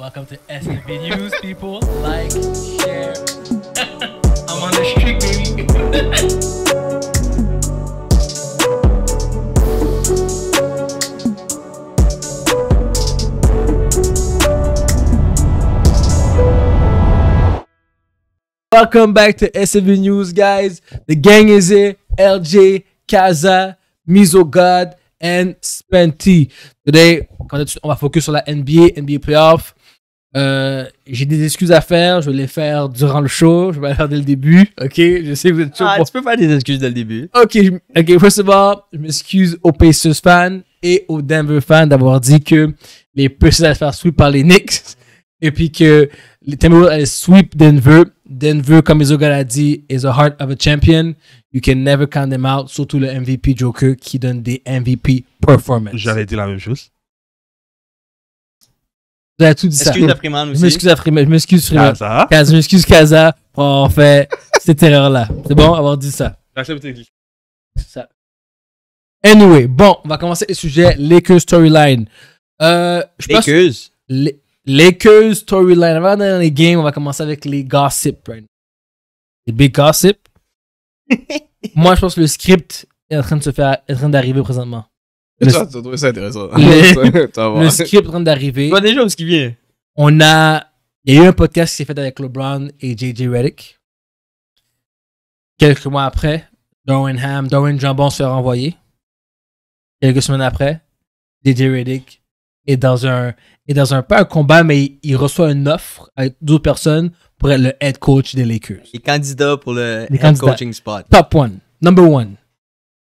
Welcome to STV News, people. Like, share. I'm on the street, baby. Welcome back to SAV News, guys. The gang is here. LJ, Kaza, Mizogard, and Spenty. Today, on va focus sur la NBA, NBA Playoff. Euh, j'ai des excuses à faire, je vais les faire durant le show, je vais les faire dès le début, ok? Je sais que vous êtes ah, tu peux faire des excuses dès le début. Ok, first of all, je m'excuse aux Pacers fans et aux Denver fans d'avoir dit que les Pacers allaient faire sweep par les Knicks et puis que les Timberwolves allaient sweep Denver. Denver, comme Isoga l'a dit, is the heart of a champion. You can never count them out, surtout le MVP Joker qui donne des MVP performances. J'avais dit la même chose. Vous avez tout excuse Excuse à Freeman aussi. Je m'excuse à Freeman. Je m'excuse Freeman. Kaza. Je m'excuse Kaza pour avoir fait cette erreur-là. C'est bon avoir dit ça. J'accepte dit. ça. Anyway, bon, on va commencer le sujet Lakers storyline. Euh, Lakers. Lakers storyline. Avant d'aller dans les games, on va commencer avec les gossip Les big gossip. Moi, je pense que le script est en train de se faire, est en train d'arriver présentement le, ça, tu ça intéressant. Le, le est en train d'arriver. Tu vois déjà ce qui vient. On a. Il y a eu un podcast qui s'est fait avec LeBron et JJ Reddick Quelques mois après, Darwin Ham, Darwin Jambon se renvoyé. Quelques semaines après, JJ Reddick est dans un. Est dans un. Pas un combat, mais il, reçoit une offre avec d'autres personnes pour être le head coach des Lakers. Il est candidat pour le head coaching spot. Top one. Number one.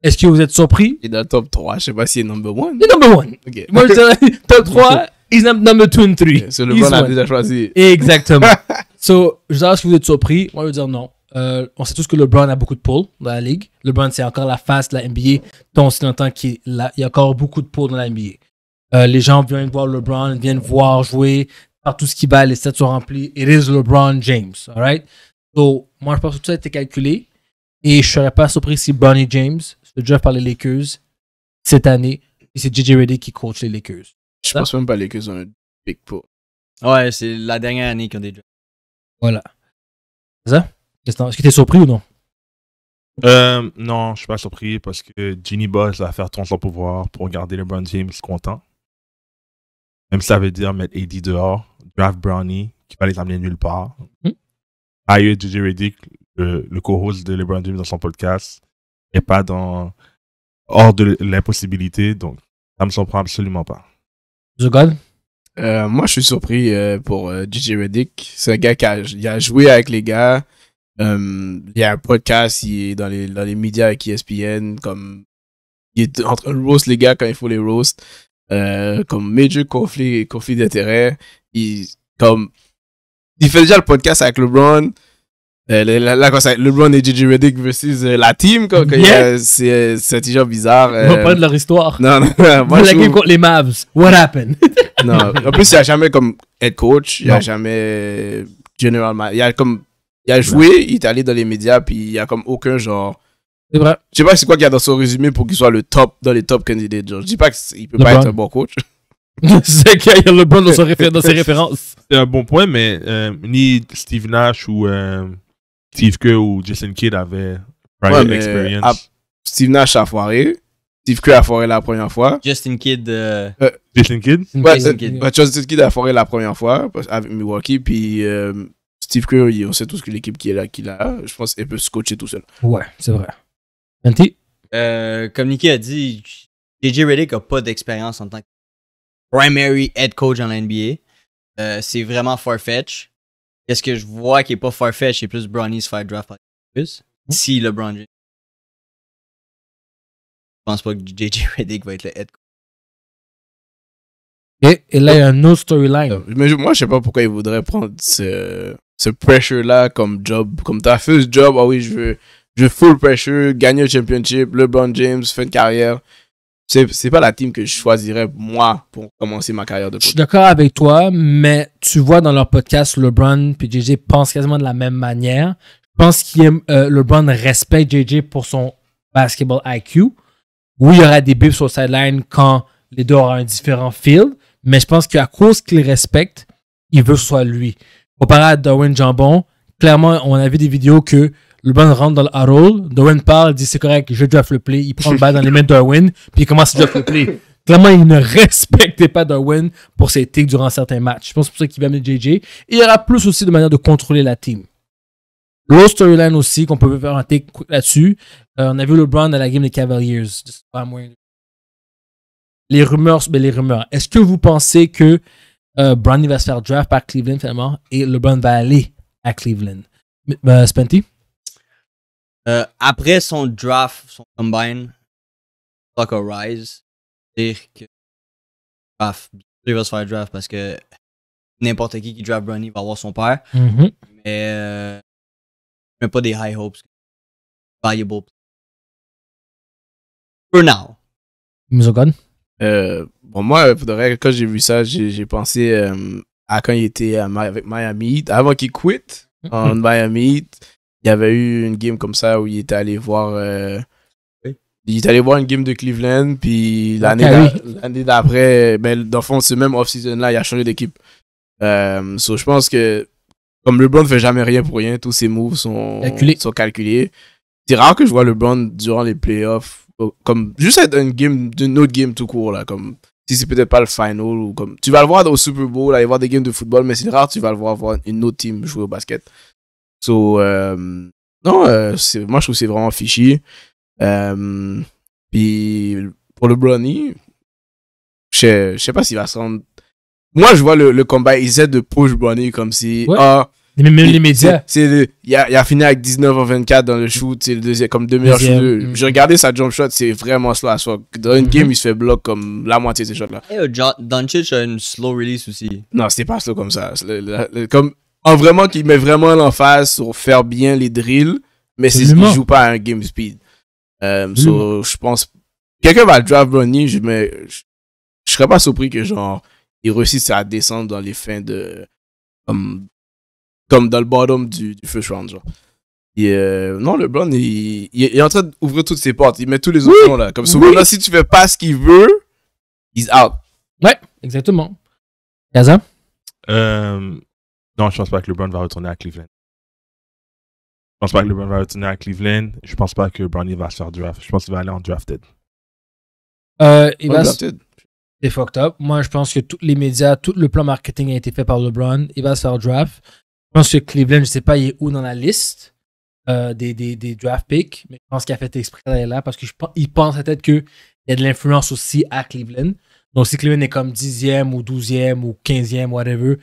Est-ce que vous êtes surpris? Il est dans le top 3, je sais pas s'il est number 1. Il est number 1. Ok. Moi, je dirais top 3, il est number 2 and 3. C'est le bon a déjà choisi. Exactement. so, je dirais, est-ce que vous êtes surpris? Moi, je veux dire non. Euh, on sait tous que LeBron a beaucoup de pôles dans la ligue. LeBron, c'est encore la face de la NBA. Donc, on longtemps qu'il il y a encore beaucoup de pôles dans la NBA. Euh, les gens viennent voir LeBron, viennent voir jouer. Par tout ce qui bat, les stats sont remplis. It is LeBron James. All right? So, moi, je pense que tout ça a été calculé. Et je ne serais pas surpris si Bernie James le draft par les Lakers cette année. Et c'est JJ Reddick qui coach les Lakers. Je pense même pas les Lakers ont un big pot. Ouais, c'est la dernière année qu'ils ont des drafts. Voilà. C'est ça? Est-ce que t'es surpris ou non? Euh, non, je suis pas surpris parce que Ginny Boss va faire tout son pouvoir pour garder LeBron James content. Même ça veut dire mettre AD dehors, draft Brownie qui va les amener nulle part. Mm. JJ Reddick, le, co-host de LeBron James dans son podcast, et pas dans, hors de l'impossibilité. Donc, ça me surprend absolument pas. The God? Euh, moi, je suis surpris euh, pour euh, DJ Reddick. C'est un gars qui a, joué avec les gars. Euh, il y a un podcast, il est dans les, dans les médias avec ESPN. Comme, il est en train de roast les gars quand il faut les roast. comme major conflit, conflit d'intérêt. Il, comme, il fait déjà le podcast avec LeBron là, quand ça, LeBron et Gigi Reddick versus euh, la team, euh, c'est euh, toujours bizarre. On va parler de leur histoire. Non, non, moi, la game contre les Mavs. What happened? non, en plus, il n'y a jamais comme head coach, il n'y a jamais general manager. Il a comme. Il a joué, il est allé dans les médias, puis il n'y a comme aucun genre. C'est vrai. Je sais pas c'est quoi qu'il y a dans son résumé pour qu'il soit le top, dans les top candidats. Genre. Je dis pas qu'il ne peut pas être un bon coach. c'est qu'il y a LeBron bon dans ses références. C'est un bon point, mais ni Steve Nash ou Steve Kerr ou Justin Kidd avaient private experience. Steve Nash a foiré. Steve Kerr a foiré la première fois. Justin Kidd. Euh, euh, Justin Kidd? Justin, Kidd. Euh, bah, Justin Kidd a foiré la première fois avec Milwaukee. Puis Steve Kerr, on sait tous que l'équipe qui est là, qu'il a, je pense qu'elle peut se coacher tout seul. Ouais, c'est vrai. Nanti? comme Nicky a dit, JJ Redick n'a pas d'expérience en tant que primary head coach en NBA. c'est vraiment far-fetched est ce que je vois qu'il est pas farfetch, et plus Brownie's fire draft plus. Si LeBron James. Je pense pas que JJ Reddick va être le head coach. Et, là, il y a un autre storyline. Euh, moi, je sais pas pourquoi il voudrait prendre ce, ce pressure-là comme job. Comme ta ce job, ah oui, je veux, je veux full pressure, gagner le championship, LeBron James, fin de carrière c'est pas la team que je choisirais moi pour commencer ma carrière de coach. Je suis d'accord avec toi, mais tu vois dans leur podcast, LeBron et JJ pensent quasiment de la même manière. Je pense que euh, LeBron respecte JJ pour son basketball IQ. Oui, il y aura des bips sur sideline quand les deux auront un différent field, mais je pense qu'à cause qu'il respecte, il veut que ce soit lui. Comparé à Darwin Jambon, clairement, on a vu des vidéos que le ballon rentre dans le roll. Derwin parle, dit c'est correct, je draft le play. Il prend le ballon dans les mains de Derwin, puis il commence à draft le play. Clairement, il ne respectait pas Darwin pour ses tics durant certains matchs. Je pense que c'est pour ça qu'il va amener JJ. il y aura plus aussi de manière de contrôler la team. L'autre storyline aussi qu'on peut faire un take là-dessus. Euh, on a vu LeBron à la game des Cavaliers. Les rumeurs, ben, les rumeurs. Est-ce que vous pensez que euh, va se faire draft par Cleveland finalement et LeBron va aller à Cleveland? Euh, Spenty? Euh, après son draft, son combine, Je Rise, dire que draft, ah, il va se faire draft parce que n'importe qui qui draft Brownie va avoir son père. Mm-hmm. Euh, mais pas des high hopes. Valuable. For now. Misogon? Euh, bon, moi, vrai, quand j'ai vu ça, j'ai pensé euh, à quand il était avec Miami, avant qu'il quitte mm-hmm. en Miami. Il y avait eu une game comme ça où il était allé voir. Euh, il est allé voir une game de Cleveland, puis ah, l'année d'après, ben, dans le fond, ce même off-season-là, il a changé d'équipe. Euh, je pense que, comme LeBron ne fait jamais rien pour rien, tous ses moves sont, sont calculés. C'est rare que je vois LeBron durant les playoffs, comme juste être une game, d'une autre game tout court, là, comme si c'est peut-être pas le final ou comme tu vas le voir au Super Bowl aller voir des games de football mais c'est rare tu vas le voir voir une autre team jouer au basket So, euh, non, euh, c'est moi, je trouve que c'est vraiment fichu. Euh, puis, pour le Brownie, je sais pas s'il va se rendre. Moi, je vois le, le combat, il est de push Brownie comme si. Ah, même les médias. C'est, il, a, il, a, fini avec 19 en 24 dans le shoot, c'est le deuxième, comme deux meilleurs je mm. J'ai regardé sa jump shot, c'est vraiment slow à Dans une mm-hmm. game, il se fait bloc comme la moitié de ces shots-là. Et eh, hey, Doncic a une slow release aussi. Non, c'était pas slow comme ça. comme en ah, vraiment qu'il met vraiment l'emphase sur faire bien les drills, mais c'est ce joue pas à un game speed. Euh, so, je pense quelqu'un va draft Brownie, je mais je, serais pas surpris que genre il réussisse à descendre dans les fins de comme, dans le bottom du, du first round genre. Et euh, non, le il, il, est en train d'ouvrir toutes ses portes. Il met tous les options là. Comme si tu fais pas ce qu'il veut, he's out. Ouais, exactement. Gaza? Euh, non, je pense pas que LeBron va retourner à Cleveland. Je pense pas que mm. LeBron va retourner à Cleveland. Je pense pas que Brownie va se faire draft. Je pense qu'il va aller en drafted. Euh, drafted. C'est fucked up. Moi, je pense que tous les médias, tout le plan marketing a été fait par LeBron. Il va se faire draft. Je pense que Cleveland, je ne sais pas, il est où dans la liste euh, des, des, des, draft picks, mais je pense qu'il a fait exprès d'aller là parce qu'il pense peut-être qu'il y a de l'influence aussi à Cleveland. Donc, si Cleveland est comme 10e ou 12e ou 15e, whatever,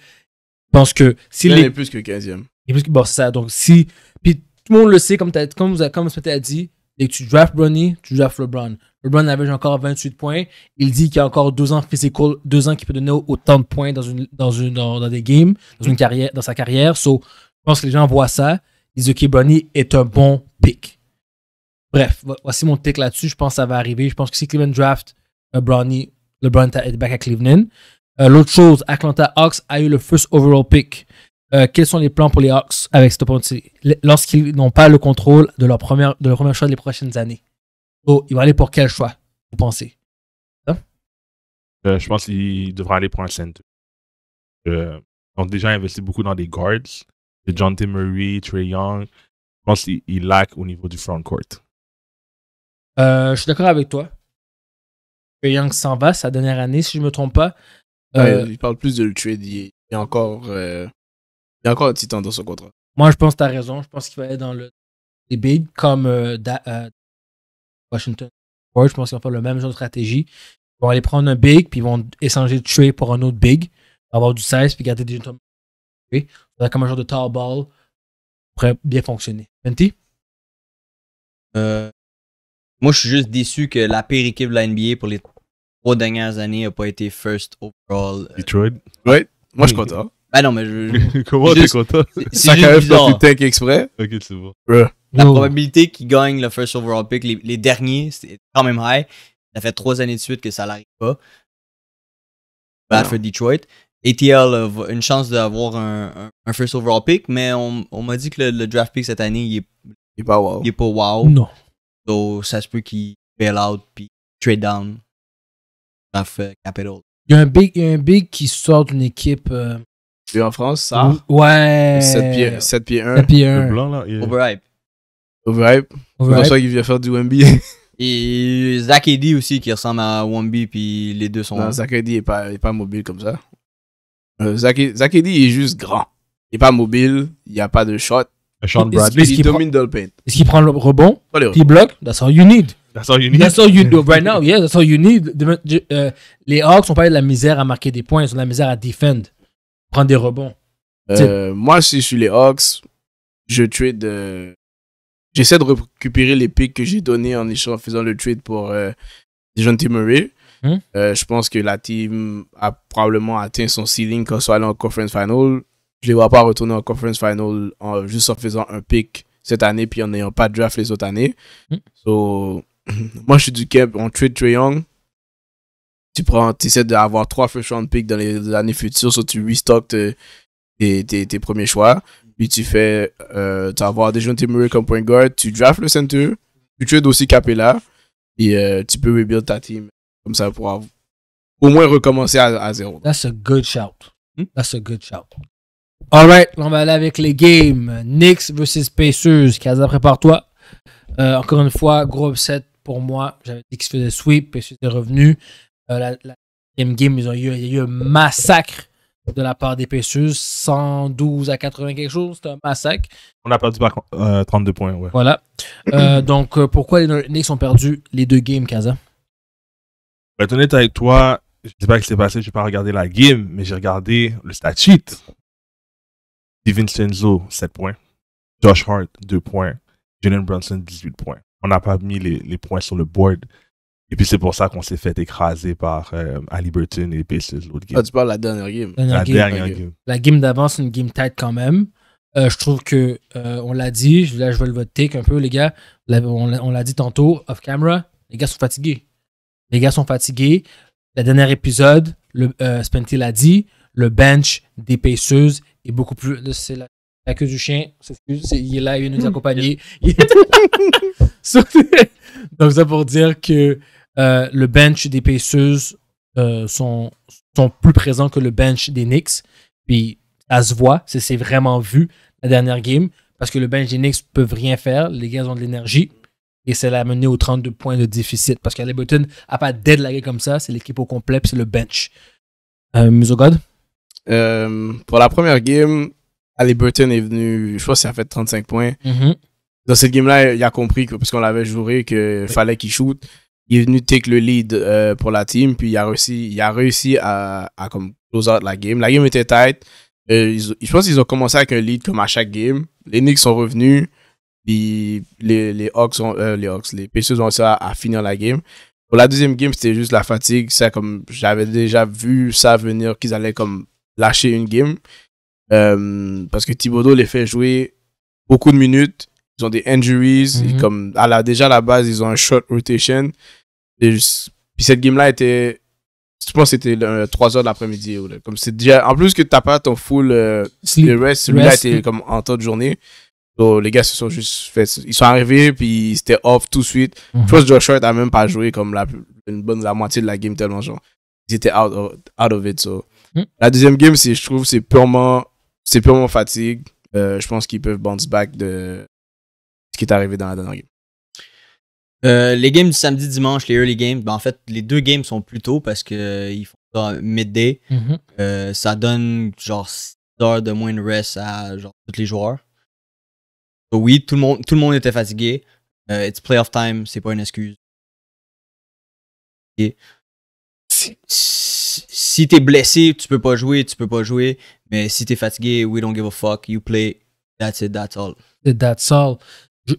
pense que si est plus que 15e. Il plus que... Bon, ça. Donc, si. Puis tout le monde le sait, comme, as, comme, vous avez, comme tu as dit, et que tu drafts Bronny, tu drafts LeBron. LeBron avait encore 28 points. Il dit qu'il y a encore deux ans physical, deux ans qui peut donner autant de points dans, une, dans, une, dans, des games, dans, une carrière, dans sa carrière. So, je pense que les gens voient ça. Ils disent, OK, Bronny est un bon pick. Bref, voici mon tick là-dessus. Je pense que ça va arriver. Je pense que si Cleveland draft Brownie, euh, Bronny, LeBron est back à Cleveland. Euh, l'autre chose, Atlanta Hawks a eu le first overall pick. Euh, quels sont les plans pour les Hawks avec cette opportunité lorsqu'ils n'ont pas le contrôle de leur, première, de leur premier choix des prochaines années? Oh, ils vont aller pour quel choix, vous pensez? Euh, je pense qu'ils devraient aller pour un center. ils ont déjà investi beaucoup dans des guards. John T. Murray, Trey Young. Je pense qu'ils laquent au niveau du front court. je suis d'accord avec toi. Young s'en va sa dernière année, si je ne me trompe pas. Euh, il parle plus de le trade. Il y a encore, euh, il y a encore un dans son contrat. Moi, je pense que tu as raison. Je pense qu'il va être dans le big comme euh, euh, Washington. je pense qu'ils vont faire le même genre de stratégie. Ils vont aller prendre un big, puis ils vont échanger de trade pour un autre big, avoir du 16 puis garder des gentlemen. Ça comme un genre de tall ball pourrait bien fonctionner. Menti moi, je suis juste déçu que la pire équipe de la NBA pour les trois dernières années n'a pas été first overall. Euh, Detroit? Ouais. Ah, Moi, je suis content. Ben non, mais je. Comment t'es content? Ça quand pas le tank exprès? Ok, c'est bon. La probabilité qu'il gagne le first overall pick, les, derniers, c'est quand même high. Ça fait trois années de suite que ça n'arrive pas. Bad for Detroit. ATL a une chance d'avoir un, un, first overall pick, mais on, m'a dit que le, draft pick cette année, il est, pas wow. Il est pas wow. Non. Donc, ça se peut qu'il bail out puis trade down il y a un big, un big qui sort d'une équipe. Euh... Et en France, ça. Ouais. 7 pieds, 1. 7 pieds 1. Overhype. Overhype. Overhype. C'est pour ça qu'il vient faire du Wemby. Et Zach Eddy aussi qui ressemble à 1B puis les deux sont. Non, Zach Eddy n'est pas, pas mobile comme ça. Euh, Zach, e-, Eddy est juste grand. Il n'est pas mobile, il n'y a pas de shot. Sean Bradley, il, domine le paint. Est-ce qu'il prend le rebond? Il bloque? That's all you need. That's all you need. That's all you do right now. Yeah, that's all you need. Euh, les Hawks n'ont pas de la misère à marquer des points, ils ont la misère à défendre, prendre des rebonds. Euh, moi, si je suis les Hawks, je trade. Euh, j'essaie de récupérer les picks que j'ai donnés en en faisant le trade pour John Murray. Hmm? je pense que la team a probablement atteint son ceiling quand soit en conference final. Je les vois pas retourner en conference final en, juste en faisant un pick cette année puis en n'ayant pas de draft les autres années. Hmm. So, moi, je suis du Cap. On trade très Young. Tu prends, essaies d'avoir trois first round picks dans les années futures. soit tu restock tes, tes, tes, premiers choix. Puis tu fais, euh, tu vas avoir des jeunes Murray comme point guard. Tu drafts le center. Tu trades aussi Capella. Et euh, tu peux rebuild ta team comme ça pour avoir, au moins recommencer à, à zéro. That's a good shout. Hmm? That's a good shout. Alright, on va aller avec les games. Knicks versus Pacers. Kaza, prépare-toi. Euh, encore une fois, gros set pour moi, j'avais dit qu'ils se faisaient sweep et c'était revenu. Euh, la, deuxième game, ils ont eu, il y a eu un massacre de la part des Pacers, 112 à 80 quelque chose, c'était un massacre. On a perdu par 32 euh, points, ouais. Voilà. Euh, donc, pourquoi les Knicks ont perdu les deux games, Kaza Pour honnête avec toi, je sais pas ce qui s'est passé, je n'ai pas regardé la game, mais j'ai regardé le stat sheet. DiVincenzo, 7 points. Josh Hart, 2 points. Jalen Brunson, 18 points on n'a pas mis les, points sur le board. Et puis c'est pour ça qu'on s'est fait écraser par euh, Ali Burton et Pacers ah, tu parles la dernière game. la dernière game. La game d'avant, c'est une game tight quand même. Euh, je trouve que, euh, on l'a dit, là je vais le voter un peu, les gars. On l'a dit tantôt, off camera, les gars sont fatigués. Les gars sont fatigués. la dernière épisode, le, Spenty l'a dit, le bench des Pacers est beaucoup plus la queue du chien, il est là, il nous accompagner. Donc, ça pour dire que euh, le bench des Pacers euh, sont, sont plus présents que le bench des Knicks. Puis, ça se voit, c'est vraiment vu la dernière game, parce que le bench des Knicks ne peuvent rien faire. Les gars ont de l'énergie. Et c'est l'a amené aux 32 points de déficit. Parce Button n'a pas deadlagué comme ça. C'est l'équipe au complet, c'est le bench. Euh, Musogod? Euh, pour la première game, Ali Burton est venu, je crois qu'il a fait 35 points. Mhm. Dans cette game-là, il a compris, que, parce qu'on l'avait joué, qu'il fallait qu'il shoot. Il est venu take le lead euh, pour la team, puis il a réussi, il a réussi à, comme close out la game. La game était tight. Euh, ils, je pense qu'ils ont commencé avec un lead comme à chaque game. Les Knicks sont revenus, puis les, les Hawks, ont, euh, les Hawks, les Pacers ont réussi à, finir la game. Pour la deuxième game, c'était juste la fatigue. C'est comme j'avais déjà vu ça venir, qu'ils allaient comme lâcher une game. Euh, parce que Thibodeau les fait jouer beaucoup de minutes. Ils ont des injuries. Mhm. comme à déjà à la base, ils ont un short rotation. Et, puis cette game-là était. Je pense que c'était 3h euh, de l'après-midi. Comme c'est déjà. En plus que tu t'as pas ton full euh, le reste celui était comme en temps de journée. Donc, les gars se sont juste fait. Ils sont arrivés, puis c'était off tout de suite. Mhm. Je pense que Josh n'a a même pas joué comme la, une bonne, la moitié de la game, tellement genre. Ils étaient out of, out of it. Mhm. La deuxième game, je trouve, c'est purement c'est mon fatigue. Euh, je pense qu'ils peuvent bounce back de ce qui est arrivé dans la dernière game. Euh, les games du samedi, dimanche, les early games, ben en fait, les deux games sont plus tôt parce qu'ils euh, font ça midday. Mhm. ça donne genre 6 heures de moins de rest à genre, tous les joueurs. oui, tout le, monde, tout le monde était fatigué. it's playoff time, c'est pas une excuse si, tu t'es blessé, tu peux pas jouer, tu peux pas jouer. Mais si t'es fatigué, we don't give a fuck, you play, that's it, that's all. That's all.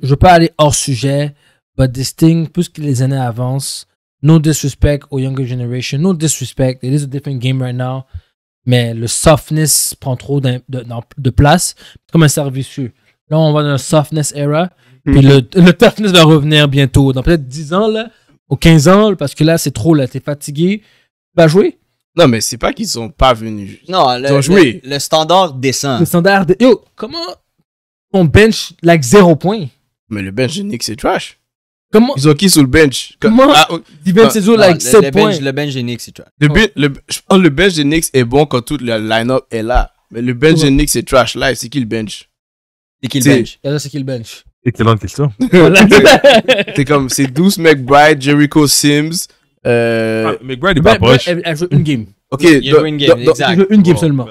Je, peux aller hors sujet, but this thing, plus que les années avancent, no disrespect aux younger generation, no disrespect, it is a different game right now, mais le softness prend trop de, place, comme un service Là, on va dans un softness era, puis mhm. le, le, toughness va revenir bientôt, dans peut-être 10 ans, là, ou 15 ans, parce que là, c'est trop, là, t'es fatigué, va jouer Non, mais c'est pas qu'ils sont pas venus. Non, le, Ils ont joué. Le, standard descend. Le standard. Yo, comment on bench like 0 point Mais le bench de Nick, c'est trash. Comment Ils ont qui sur le bench Comment ah, oh, ah. like 7 le points. Bench, le bench de c'est trash. Le, oh. Ben, le, le, bench de est bon quand toute la line-up est là. Mais le bench de c'est trash. Là, c'est qui le bench C'est qui le bench C'est qui le bench Excellente question. comme, c'est 12 McBride, Jericho Sims. Euh... Ah, McBride est pas poche. Elle, une game. il a joué une game, exact. Il a joué une game seulement.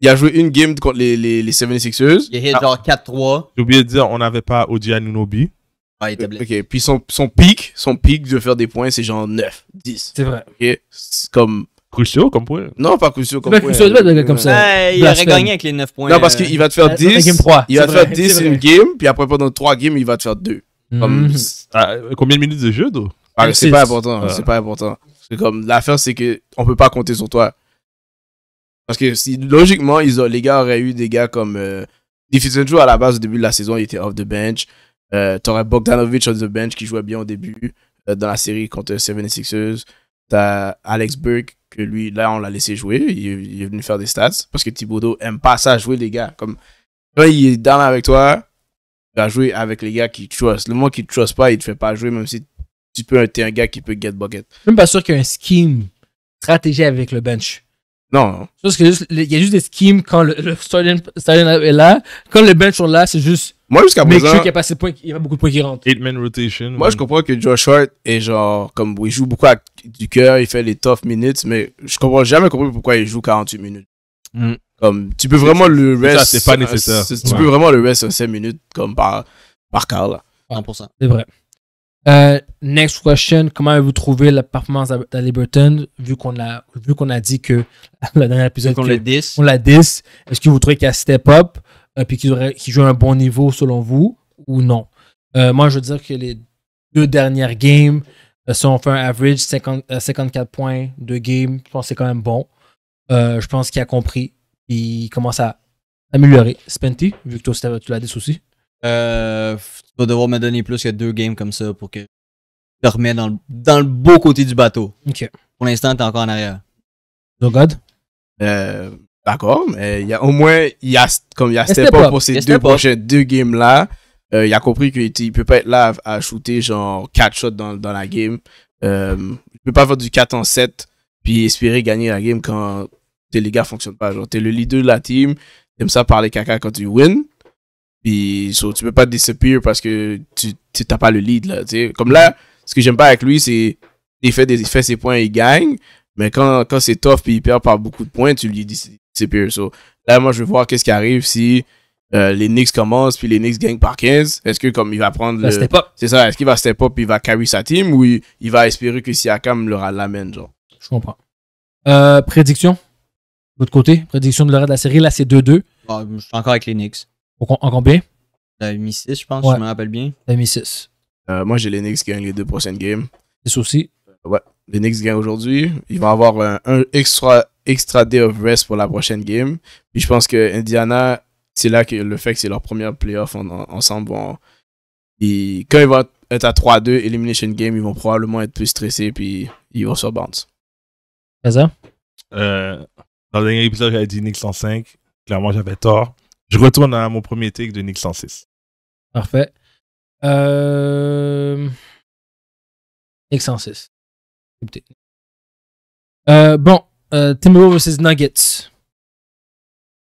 Il a joué une game contre les, les, les 76ers. Il a hit ah. genre 4-3. J'ai oublié de dire, on n'avait pas Odi Anunobi. Ah, il Ok, puis son, son pic, son pic de faire des points, c'est genre 9, 10. C'est vrai. Ok, c'est comme. Crucio comme point Non, pas Crucio comme pas point. Crucio, comme ça. il aurait gagné avec les 9 points. Non, parce euh, qu'il va te faire 10. Il va te faire 10 une game, puis après pendant 3 games, il va te faire 2. Mhm. Ah, combien de minutes de jeu, d'eau ah, c'est pas important, c'est pas important. C'est comme l'affaire, c'est que on peut pas compter sur toi. Parce que si logiquement, ils ont, les gars auraient eu des gars comme euh, Joe à la base au début de la saison, il était off the bench. Euh, t'aurais Bogdanovich off the bench qui jouait bien au début euh, dans la série contre Seven ers T'as Alex Burke que lui, là, on l'a laissé jouer. Il, est venu faire des stats parce que Thibodeau aime pas ça jouer les gars. Comme quand il est down avec toi, il va jouer avec les gars qui trust. Le moment qu'il trust pas, il te fait pas jouer même si tu peux, être un gars qui peut get bucket. Je suis même pas sûr qu'il y ait un scheme stratégique avec le bench. Non. que il y a juste des schemes quand le, le starting, est là. Quand les bench sont là, c'est juste. Moi, jusqu'à présent. mais a, pas assez il y a beaucoup de points qui rentrent. Eight man rotation. Moi, je comprends que Josh Hart est genre, comme, il joue beaucoup du cœur, il fait les tough minutes, mais je comprends jamais compris pourquoi il joue 48 minutes. Hmm. Comme, tu peux vraiment le reste... Ça, c'est pas nécessaire. Tu peux vraiment le reste en 5 minutes, comme par, par quart, 100%. C'est vrai. Euh, next question, comment avez-vous trouvé la performance d'Aliberton vu qu'on a vu qu'on a dit que le dernier épisode qu'on la la 10 est-ce que vous trouvez qu'il a step up et euh, puis qu'il joue un bon niveau selon vous ou non euh, moi je veux dire que les deux dernières games si on fait un average 50, 54 points de game je pense que c'est quand même bon je pense qu'il a compris il commence à améliorer Spenty vu que toi tu l'as 10 aussi euh, tu vas devoir me donner plus que deux games comme ça pour que je te remets dans le, beau côté du bateau. Pour l'instant, t'es encore en arrière. Euh, d'accord, mais y a, au moins, comme il y a pour ces deux prochains deux games-là. Euh, il a compris qu'il ne peut pas être là à, shooter genre 4 shots dans, la game. Euh, ne peut pas faire du 4 en 7 puis espérer gagner la game quand tes les gars fonctionnent pas. Genre, t'es le leader de la team, t'aimes ça parler caca quand tu win, puis so, tu peux pas disappear parce que tu n'as pas le lead Comme là, ce que j'aime pas avec lui, c'est il fait, fait ses points, il gagne. Mais quand, quand c'est tough puis il perd par beaucoup de points, tu lui dis So, là, moi, je veux voir qu'est-ce qui arrive si euh, les Knicks commencent puis les Knicks gagnent par 15. Est-ce que comme il va prendre le. step up. C'est ça, est-ce qu'il va step up et il va carry sa team ou il, va espérer que Siakam le ramène, genre. Je comprends. Euh, prédiction? De l'autre côté, prédiction de l'heure de la série, là c'est 2-2. Ah, je suis encore avec les Knicks pour en combien la m 6, je pense, je me rappelle bien. La mi 6. Euh, moi, j'ai les Knicks qui gagnent les deux prochaines games. C'est ça aussi euh, Ouais. Les Knicks gagnent aujourd'hui. Ils vont avoir un, extra, extra day of rest pour la prochaine game. Puis je pense que Indiana, c'est là que le fait que c'est leur première playoff en, ensemble, ils, quand ils vont être à 3-2, Elimination Game, ils vont probablement être plus stressés, puis ils vont sur bounce. C'est ça? Euh, dans le dernier épisode, j'avais dit Knicks en 5. Clairement, j'avais tort. Je retourne à mon premier take de Nick 106. Parfait. Euh... Nick 106. Euh, bon, euh, Timberwolves vs Nuggets.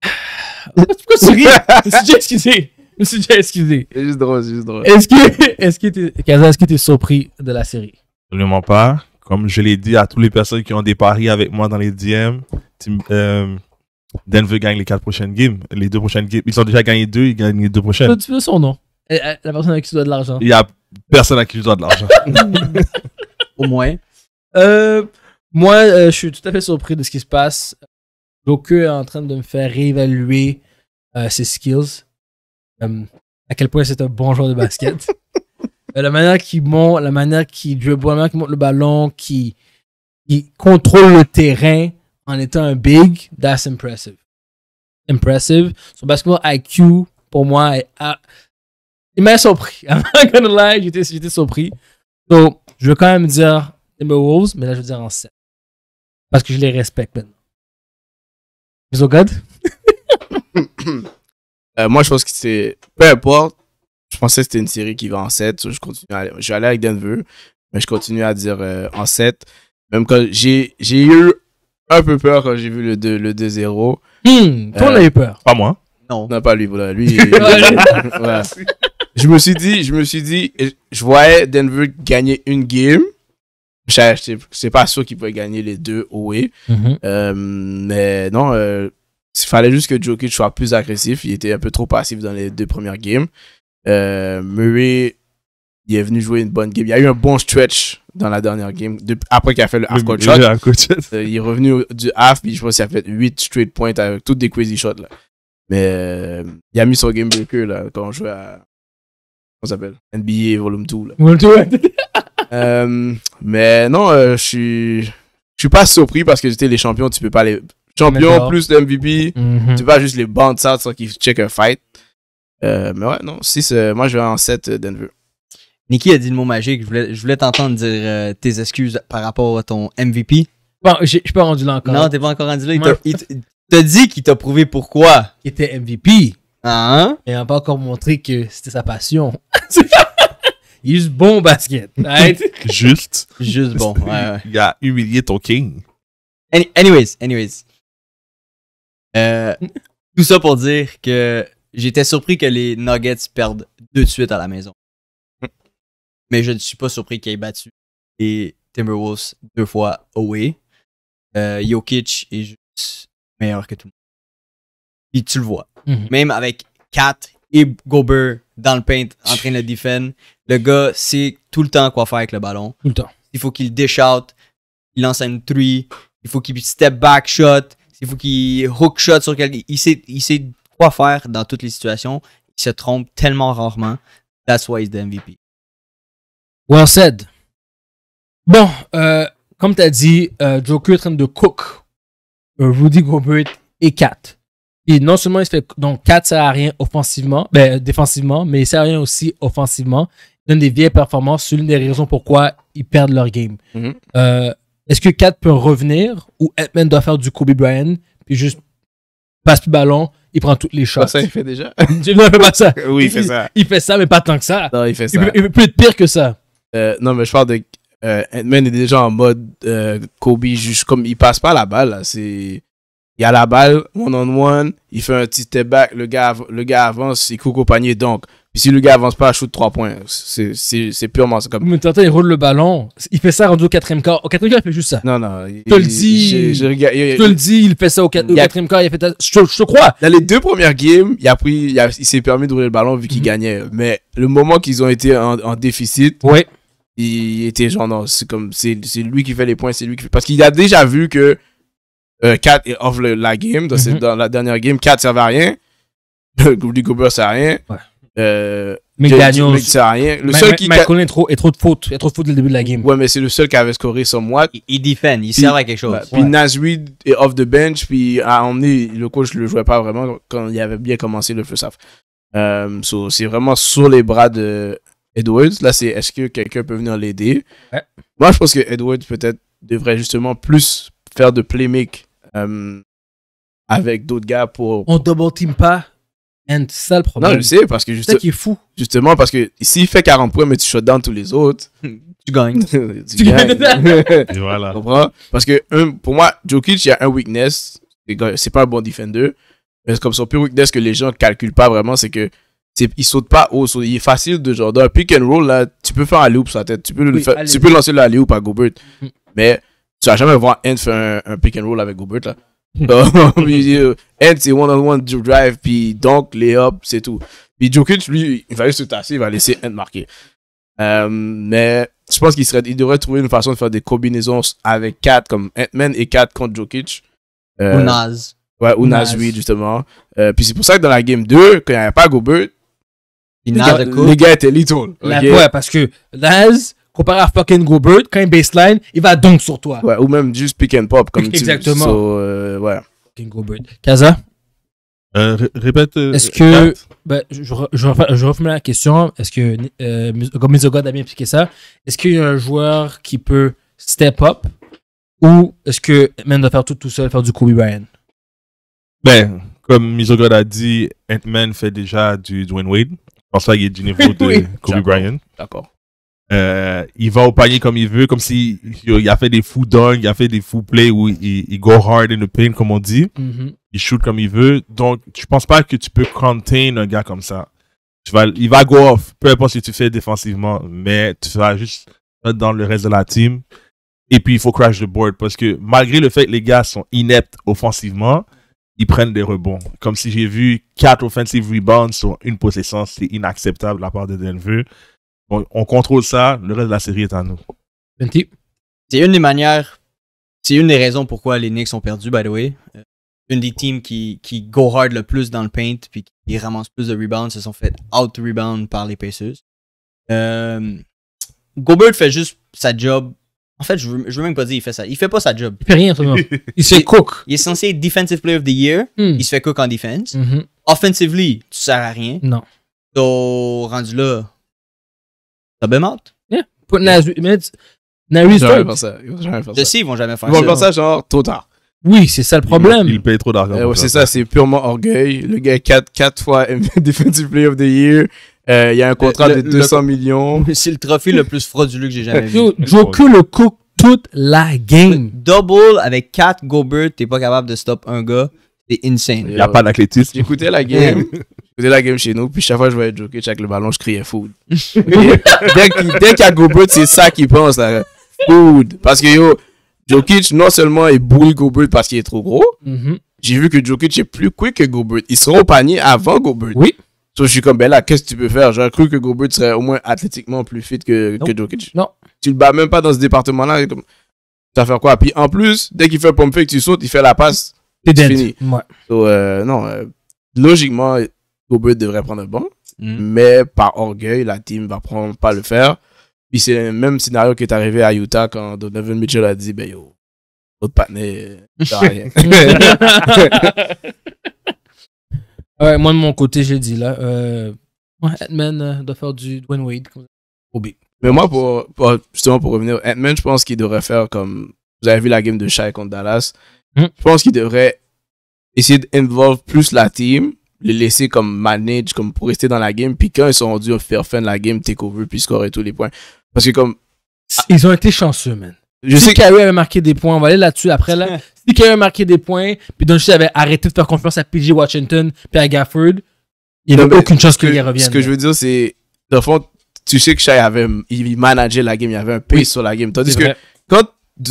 Ah, Pourquoi tu ris? Je suis déjà excusé. Je suis déjà excusé. C'est juste drôle, juste drôle. Est-ce que, est-ce que Kaza, ce que tu es surpris de la série? Absolument pas. Comme je l'ai dit à toutes les personnes qui ont des paris avec moi dans les DM, Tim, euh, Denver gagne les quatre prochaines games. Les deux prochaines games. Ils ont déjà gagné deux, ils gagnent les deux prochaines. Tu veux son nom euh, euh, La personne à qui tu dois de l'argent. Il y a personne à qui tu dois de l'argent. Au moins. Euh, moi, je suis tout à fait surpris de ce qui se passe. Doku est en train de me faire réévaluer ses skills. à quel point c'est un bon joueur de basket. la manière qu'il monte, la manière qu'il dribble, la manière qu'il monte le ballon, qu'il contrôle le terrain en étant un big, that's impressive. Impressive. Son basketball IQ, pour moi, il m'a surpris. I'm not gonna lie, j'étais surpris. Donc, je veux quand même dire Timberwolves, mais là, je veux dire en 7. Parce que je les respecte maintenant. Ils euh, moi, je pense que c'est. Peu importe, je pensais que c'était une série qui va en 7. je, continue à... je vais aller avec Denver, mais je continue à dire euh, en 7. Même quand j'ai eu un peu peur quand j'ai vu le 2-0. Le hmm, toi, on a eu peur. Pas moi. Non. Non, pas lui. Voilà, lui. Je me suis dit, je me suis dit, je voyais Denver gagner une game. C'est pas sûr qu'il pouvait gagner les deux mhm. euh, mais non, euh, il fallait juste que Jokic soit plus agressif. Il était un peu trop passif dans les deux premières games. Euh, Murray, il est venu jouer une bonne game. Il y a eu un bon stretch dans la dernière game, après qu'il a fait le half court shot. Euh, il est revenu du half, puis je pense qu'il a fait 8 straight points avec toutes des crazy shots. Là. Mais euh, il a mis son game breaker là, quand on jouait à. Comment s'appelle NBA Volume 2. Volume 2, euh, mais non, je suis. Je suis pas surpris parce que les champions, tu peux pas les. champions plus le MVP, mhm. Tu ne tu peux pas juste les bandes ça sans qu'ils check un fight. mais ouais, non, 6, moi je vais en 7 Denver. Nikki a dit le mot magique. Je voulais, t'entendre dire euh, tes excuses par rapport à ton MVP. Bon, je suis pas rendu là encore. Non, t'es pas encore rendu là. Il t'a- dit qu'il t'a prouvé pourquoi. Il était MVP. Ah, hein? Et pas encore montré que c'était sa passion. Il est juste bon basket. Juste. Juste bon. Il a humilié ton king. anyways, anyways. Euh, tout ça pour dire que j'étais surpris que les Nuggets perdent deux de suite à la maison mais je ne suis pas surpris qu'il ait battu les Timberwolves deux fois away. Euh, Jokic est juste meilleur que tout le monde. Puis tu le vois. Mhm. Même avec Kat et Gobert dans le paint en train de défendre, le gars sait tout le temps quoi faire avec le ballon. Tout le temps. Il faut qu'il dish out, il lance un three, il faut qu'il step back shot, il faut qu'il hook shot sur quelqu'un. Il sait, il sait quoi faire dans toutes les situations. Il se trompe tellement rarement. That's why he's the MVP. Well said. Bon, euh, comme tu as dit, euh, Joker est en train de cook euh, Rudy Gobert et Kat. Et non seulement il se fait. Donc, 4 sert à rien offensivement, ben, euh, défensivement, mais il sert à rien aussi offensivement. Il donne des vieilles performances. C'est l'une des raisons pourquoi ils perdent leur game. Mm-hmm. Euh, est-ce que Kat peut revenir ou Edmond doit faire du Kobe Bryant puis juste passe le ballon, il prend toutes les shots. Ça, il fait déjà. non, il fait pas ça. oui, il, fait ça. Il fait ça, mais pas tant que ça. Non, il fait ça. Il, être pire que ça. Euh, non, mais je parle de. Euh, est déjà en mode euh, Kobe, juste comme il passe pas la balle. Là, c'est, il a la balle, one-on-one, il fait un petit step back, le gars, le gars avance, il coupe au panier, donc. Puis si le gars avance pas, Il shoot 3 points. C'est, c'est, purement c'est comme. Mais t'entends, il roule le ballon. Il fait ça rendu au 4ème quart. Au 4ème quart, il fait juste ça. Non, non. Je te le dis. Je te le dis, il fait ça au, 4 quatrième quart. Il fait je, te, crois. Dans les deux premières games, il a pris, il, s'est permis d'ouvrir le ballon vu qu'il mhm. gagnait. Mais le moment qu'ils ont été en, en déficit. Ouais il était genre, c'est comme, c'est lui qui fait les points, c'est lui qui Parce qu'il a déjà vu que euh, Kat est off le, la game, dans, mhm. la dernière game, Kat servait à rien, Goody Cooper sert à rien. Euh, à rien. Le seul qui Michael est trop, trop de faute il trop de faute dès le début de la game. Ouais, mais c'est le seul qui avait scoré sur moi. Il, défend, il sert à quelque chose. Bah, puis Nasrid est off the bench, puis a emmené le coach le jouait pas vraiment quand il avait bien commencé le first half. Euh, c'est vraiment sur les bras de Edwards. Là, c'est est-ce que quelqu'un peut venir l'aider Moi, je pense que Edwards peut-être devrait justement plus faire de playmaking euh, avec d'autres gars pour. On double team pas. And c'est ça le problème. Non, je sais, parce que justement. C'est qui est fou. Justement, parce que s'il fait 40 points, mais tu shut down tous les autres. tu gagnes. tu, gagnes. voilà. Tu comprends Parce que un, pour moi, Jokic, il y a un weakness. C'est pas un bon defender. Mais comme son plus weakness que les gens calculent pas vraiment, c'est que il saute pas haut. il est facile de genre, dans un pick and roll, là, tu peux faire un loop sur la tête. Tu peux, tu peux lancer le loop à Gobert. Mm. Mais tu vas jamais voir Ant faire un, pick and roll avec Gobert, là. Mm. Euh, Ant, c'est one-on-one drive, puis donc, les up, c'est tout. Puis Jokic, lui, il va juste se tasser, il va laisser Ant marquer. Euh, mais je pense qu'il serait, il devrait trouver une façon de faire des combinaisons avec 4 comme Ant-Man et 4 contre Jokic. Euh, ou Naz. Ouais, ou Naz, oui, justement. puis c'est pour ça que dans la game 2, quand il n'y avait pas Gobert, les le, les gars était little. Okay. Ouais, parce que Laz, comparé à fucking Gobert, quand il baseline, il va donc sur toi. ou même juste pick and pop, comme Exactement. Exactement. Euh, ouais. Fucking Gobert. Kaza euh, Répète. Euh, est-ce que. Ben, je, je, je, la question. Est-ce que. Euh, comme Mizogod a bien expliqué ça. Est-ce qu'il y a un joueur qui peut step up ou est-ce que Man doit faire tout tout seul, faire du Kobe Bryant Ben, comme Mizogod a dit, Ant-Man fait déjà du Dwayne Wade pense pas qu'il est du niveau de Kobe Bryant. D'accord. Euh, il va au panier comme il veut, comme si il a fait des fous dunks, il a fait des fous plays où il, go hard in the paint, comme on dit. Mm-hmm. Il shoot comme il veut. Donc, je pense pas que tu peux contain un gars comme ça. il va go off, peu importe ce que tu fais défensivement, mais tu vas juste être dans le reste de la team. Et puis, il faut crash the board parce que malgré le fait que les gars sont ineptes offensivement, ils prennent des rebonds. Comme si j'ai vu quatre offensive rebounds sur une possession, c'est inacceptable de la part de Denver. Bon, on contrôle ça, le reste de la série est à nous. C'est une des manières, c'est une des raisons pourquoi les Knicks ont perdu, by the way. Euh, une des teams qui, qui go hard le plus dans le paint puis qui ramasse plus de rebounds se sont fait out rebound par les Pacers. Euh, Gobert fait juste sa job en fait, je veux, je veux même pas dire il fait ça. Il fait pas sa job. Il fait rien, toi. il se fait cook. Il est censé être Defensive Player of the Year. Hmm. Il se fait cook en defense. Mm-hmm. Offensively, tu sers à rien. Non. Donc, rendu là, t'as bien mort. Yeah. Put yeah. mais Ils vont ça. Ils vont jamais faire ça. Si, ils vont jamais faire ça. Ils vont faire ça, genre, tôt tard. Oui, c'est ça le problème. Il, paye trop d'argent. Euh, c'est ça, c'est purement orgueil. Le gars, 4, 4 fois Defensive Player of the Year. Euh, il y a un contrat de 200 millions. C'est le trophée le plus frauduleux que j'ai jamais vu. Joku le cook toute la game. Double avec 4 Gobert, t'es pas capable de stop un gars. C'est insane. Il n'y a pas d'athlétisme. J'écoutais la game. J'écoutais la game chez nous. Puis chaque fois que je voyais Jokic avec le ballon, je criais food. dès qu'il y a Gobert, c'est ça qu'il pense. Food. Parce que yo, Jokic, non seulement il bruit Gobert parce qu'il est trop gros, mhm. j'ai vu que Jokic est plus quick que Gobert. Ils seront au panier avant Gobert. Oui. So, je suis comme, ben là, qu'est-ce que tu peux faire? J'aurais cru que Gobert serait au moins athlétiquement plus fit que, que Jokic. Non. Tu le bats même pas dans ce département-là. Tu vas faire quoi? Puis en plus, dès qu'il fait pompe que tu sautes, il fait la passe. c'est fini. Ouais. So, euh, non, euh, logiquement, Gobert devrait prendre un banc. Mm. Mais par orgueil, la team va prendre, pas le faire. Puis c'est le même scénario qui est arrivé à Utah quand Donovan Mitchell a dit, ben yo, autre partenaire, Ouais, moi, de mon côté, j'ai dit là. Euh, euh doit faire du Dwayne Wade. Au Mais moi, pour, justement, pour revenir, ant je pense qu'il devrait faire comme. Vous avez vu la game de Shai contre Dallas. Hmm. Je pense qu'il devrait essayer d'involver plus la team, les laisser comme manage, comme pour rester dans la game. Puis quand ils sont rendus faire fin de la game, take over, puis et tous les points. Parce que comme. Ils ont été chanceux, man. Je si sais que Kyrie avait marqué des points, on va aller là-dessus après là. si Kyrie avait marqué des points, puis Doncic avait arrêté de faire confiance à PJ Washington puis à Gafford, il n'y avait aucune chance qu'il y revienne. Ce que je veux dire, c'est, dans fond, tu sais que Shai avait, il manageait la game, il avait un pace sur la game. Tandis que quand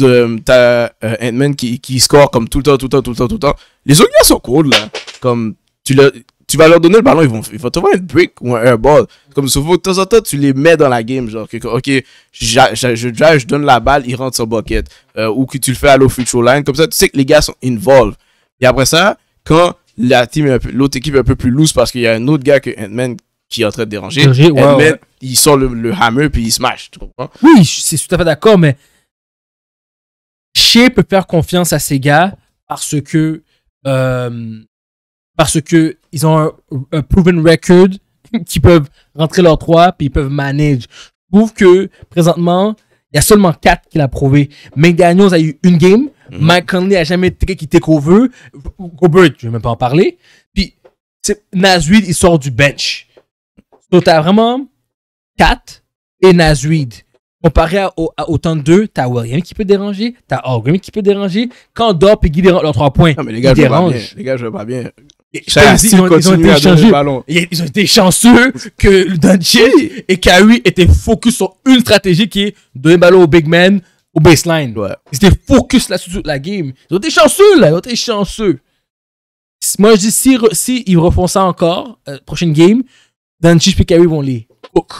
euh, t'as euh, Ant-Man qui, qui score comme tout le temps, tout le temps, tout le temps, tout le temps, les autres gars sont cool là. Comme, tu l'as, tu vas leur donner le ballon, ils vont, ils vont te voir un break ou un ball. Comme souvent, de temps en temps, tu les mets dans la game. Genre, ok, je drive, je donne la balle, ils rentrent sur bucket. Euh, ou que tu le fais à l'eau future line. Comme ça, tu sais que les gars sont involved. Et après ça, quand la team l'autre équipe est un peu plus loose parce qu'il y a un autre gars que qui est en train de déranger, ils il sort le, hammer puis il smash. Tu comprends? Oui, c'est tout à fait d'accord, mais Shea peut faire confiance à ces gars parce que. Euh, parce que ils ont un, proven record qui peuvent rentrer leurs trois puis ils peuvent manage. Je trouve que présentement, il y a seulement quatre qui l'a prouvé. Mike Daniels a eu une game. Mhm. Mike Conley a jamais été qui take over. Robert, je vais même pas en parler. Puis, Nazweed, il sort du bench. Donc, as vraiment 4 et Nazweed. Comparé à, autant de deux, t'as William qui peut déranger, t'as Orgrim qui peut déranger. Quand Dorp et Guy dérangent leurs trois points, non, mais les gars, ils dérangent. Les gars, je vois pas bien ils, ont, été chanceux, que Doncic et Kawhi étaient focus sur une stratégie qui est donner le ballon au big man, au baseline. Ils étaient focus là sur la game. Ils ont été chanceux, là. Ils ont été chanceux. Moi, je dis, si, ils refont ça encore, euh, prochaine game, Doncic et Kawhi vont les hook.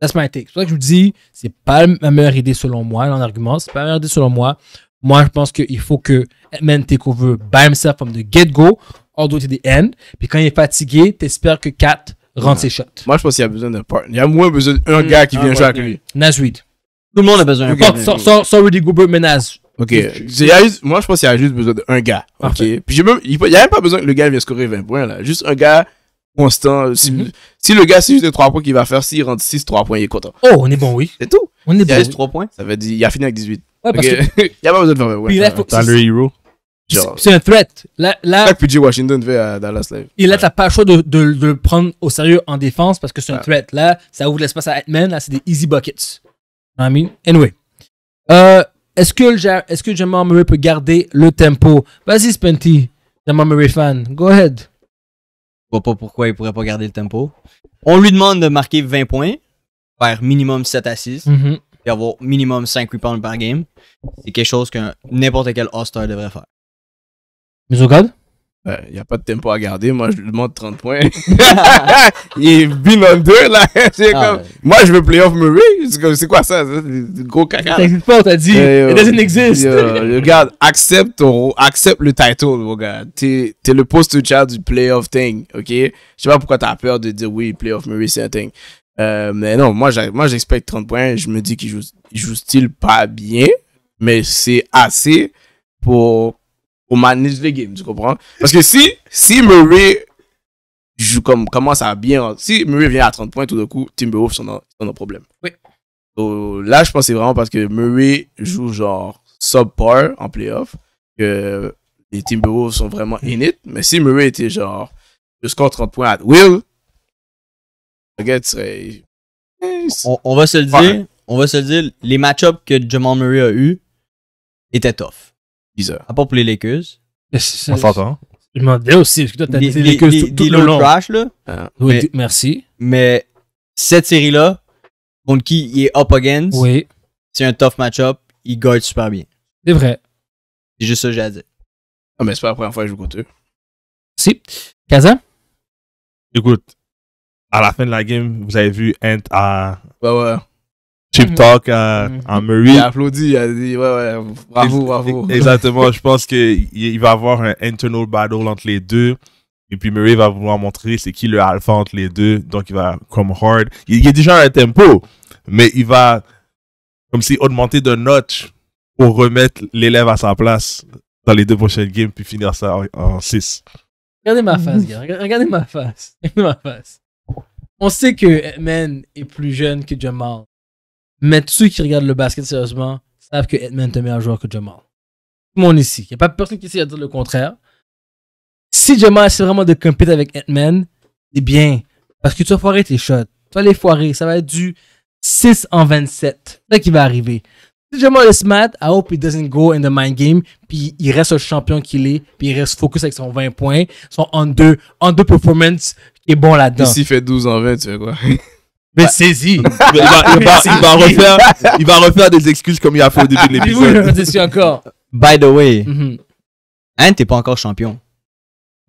That's my take. C'est pour ça que je vous dis, c'est pas ma meilleure idée selon moi, en argument. C'est pas ma meilleure idée selon moi. Moi, je pense qu'il faut que Edmund veut « by himself from the get-go all the way to the end. Puis quand il est fatigué, t'espères que Kat rentre ses shots. Moi, je pense qu'il y a besoin d'un partner. Il y a moins besoin d'un hmm. gars qui vient ah, jouer avec lui. Nas Tout le monde a besoin d'un partner. Sans, sans, mais Nas. Ok. moi, je pense qu'il y a juste besoin d'un gars. Ok. Puis même, il n'y a même pas besoin que le gars vienne scorer 20 points, Juste un gars constant. Si, mhm. le gars, c'est juste les 3 points qu'il va faire, s'il rentre 6 3 points, il est content. Oh, on est bon, oui. C'est tout. On est 3 points. Ça veut dire, il a fini avec 18. il n'y a pas besoin de faire 20 points. le hero. C'est un threat. Là, là, que PJ Washington fait à Dallas. Là. t'as pas le choix de, le prendre au sérieux en défense parce que c'est un threat. Là, ça ouvre l'espace à Hitman. Là, c'est des easy buckets. anyway. Euh, est-ce que, est que Jamal Murray peut garder le tempo Vas-y, Spenty, Jamal Murray fan. Go ahead. Je vois pas pourquoi il pourrait pas garder le tempo. On lui demande de marquer 20 points, faire minimum 7 à mm-hmm. et avoir minimum 5 rebounds par game. C'est quelque chose que n'importe quel All-Star devrait faire. Il n'y ben, a pas de tempo à garder. Moi, je lui demande 30 points. Il est bin en deux, là. Ah, comme... Moi, je veux playoff Murray. C'est quoi ça C'est gros caca. n'existe pas, t'as dit. Euh, It doesn't exist. regarde, accepte, accepte le title, mon gars. T'es es le post child du playoff thing, ok Je sais pas pourquoi tu as peur de dire oui, playoff Murray, c'est un thing. Euh, mais non, moi, j'expecte 30 points. Je me dis qu'il joue, joue pas bien, mais c'est assez pour pour manage le game, tu comprends? Parce que si, si Murray joue comme, commence à bien. Si Murray vient à 30 points, tout d'un coup, Timberwolves sont dans, sont problème. Oui. là, je pense que c'est vraiment parce que Murray joue genre sub-par en playoff que les Timberwolves sont vraiment in it. Mais si Murray était genre, je score 30 points à Will, eh, On, va se le dire, on va se le dire, les match-ups que Jamal Murray a eu étaient tough. Bizarre. À part pour les Lakers. On s'entend. Je m'en demandais aussi, parce que toi, t'as dit Lakers tout, le long. là. Ah, oui, merci. Mais cette série-là, contre qui il est up against, oui. c'est un tough match-up. Il guard super bien. C'est vrai. C'est juste ça que j'ai à dire. Ah, mais c'est pas la première fois que je joue contre eux. Si. Kazan? Écoute, à la fin de la game, vous avez vu Ant à. Ouais, ouais. Chip mhm. Talk à, euh, Murray. Mhm. Il a applaudi, il a dit, ouais, ouais, bravo, bravo. Exactement, je pense qu'il va avoir un internal battle entre les deux. Et puis Murray va vouloir montrer c'est qui le alpha entre les deux. Donc il va come hard. Il, y est déjà un tempo, mais il va comme s'il augmentait de notch pour remettre l'élève à sa place dans les deux prochaines games puis finir ça en 6. Mhm. Regardez ma face, gars. Regardez ma face. Regardez ma face. On sait que Edmund est plus jeune que Jamal. Mais ceux qui regardent le basket sérieusement savent que Edmund est un meilleur joueur que Jamal. Tout le monde ici. Il n'y a pas personne qui essaie de dire le contraire. Si Jamal essaie vraiment de compéter avec Edmund, c'est bien. Parce que tu vas foirer tes shots. Tu vas les foirer. Ça va être du 6 en 27. C'est ça qui va arriver. Si Jamal est smart, I hope he doesn't go in the mind game. Puis il reste le champion qu'il est. Puis il reste focus avec son 20 points. Son en deux, en performance qui est bon là-dedans. Et s'il fait 12 en 20, tu fais quoi Mais bah, saisi. Il va, il, va, refaire, il va refaire des excuses comme il a fait au début de l'épisode. Je suis encore. By the way, mm t'es pas encore champion.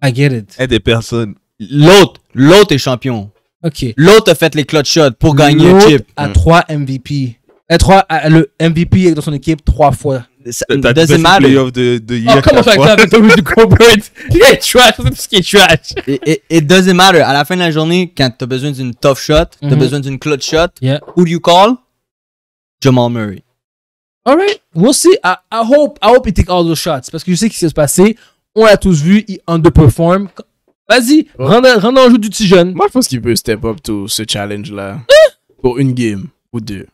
I get it. Un des personnes. L'autre, l'autre est champion. Ok. L'autre a fait les clutch shots pour gagner le chip. a 3 mm. MVP. Et trois, le MVP est dans son équipe trois fois. That doesn't matter. Playoff de, de oh, comment ça avec le Colbert? Il est trash, c'est tout ce qui est trash. It, doesn't matter. À la fin de la journée, quand tu as besoin d'une tough shot, t'as as besoin d'une clutch shot, who do you call? Jamal Murray. All right. We'll see. I, I hope, I hope he take all those shots. Parce que je sais ce qui s'est passé. On l'a tous vu. Il underperform. Vas-y, Rendons rends en jeu du petit jeune. Moi, je pense qu'il peut step up to ce challenge-là. Pour une game ou deux.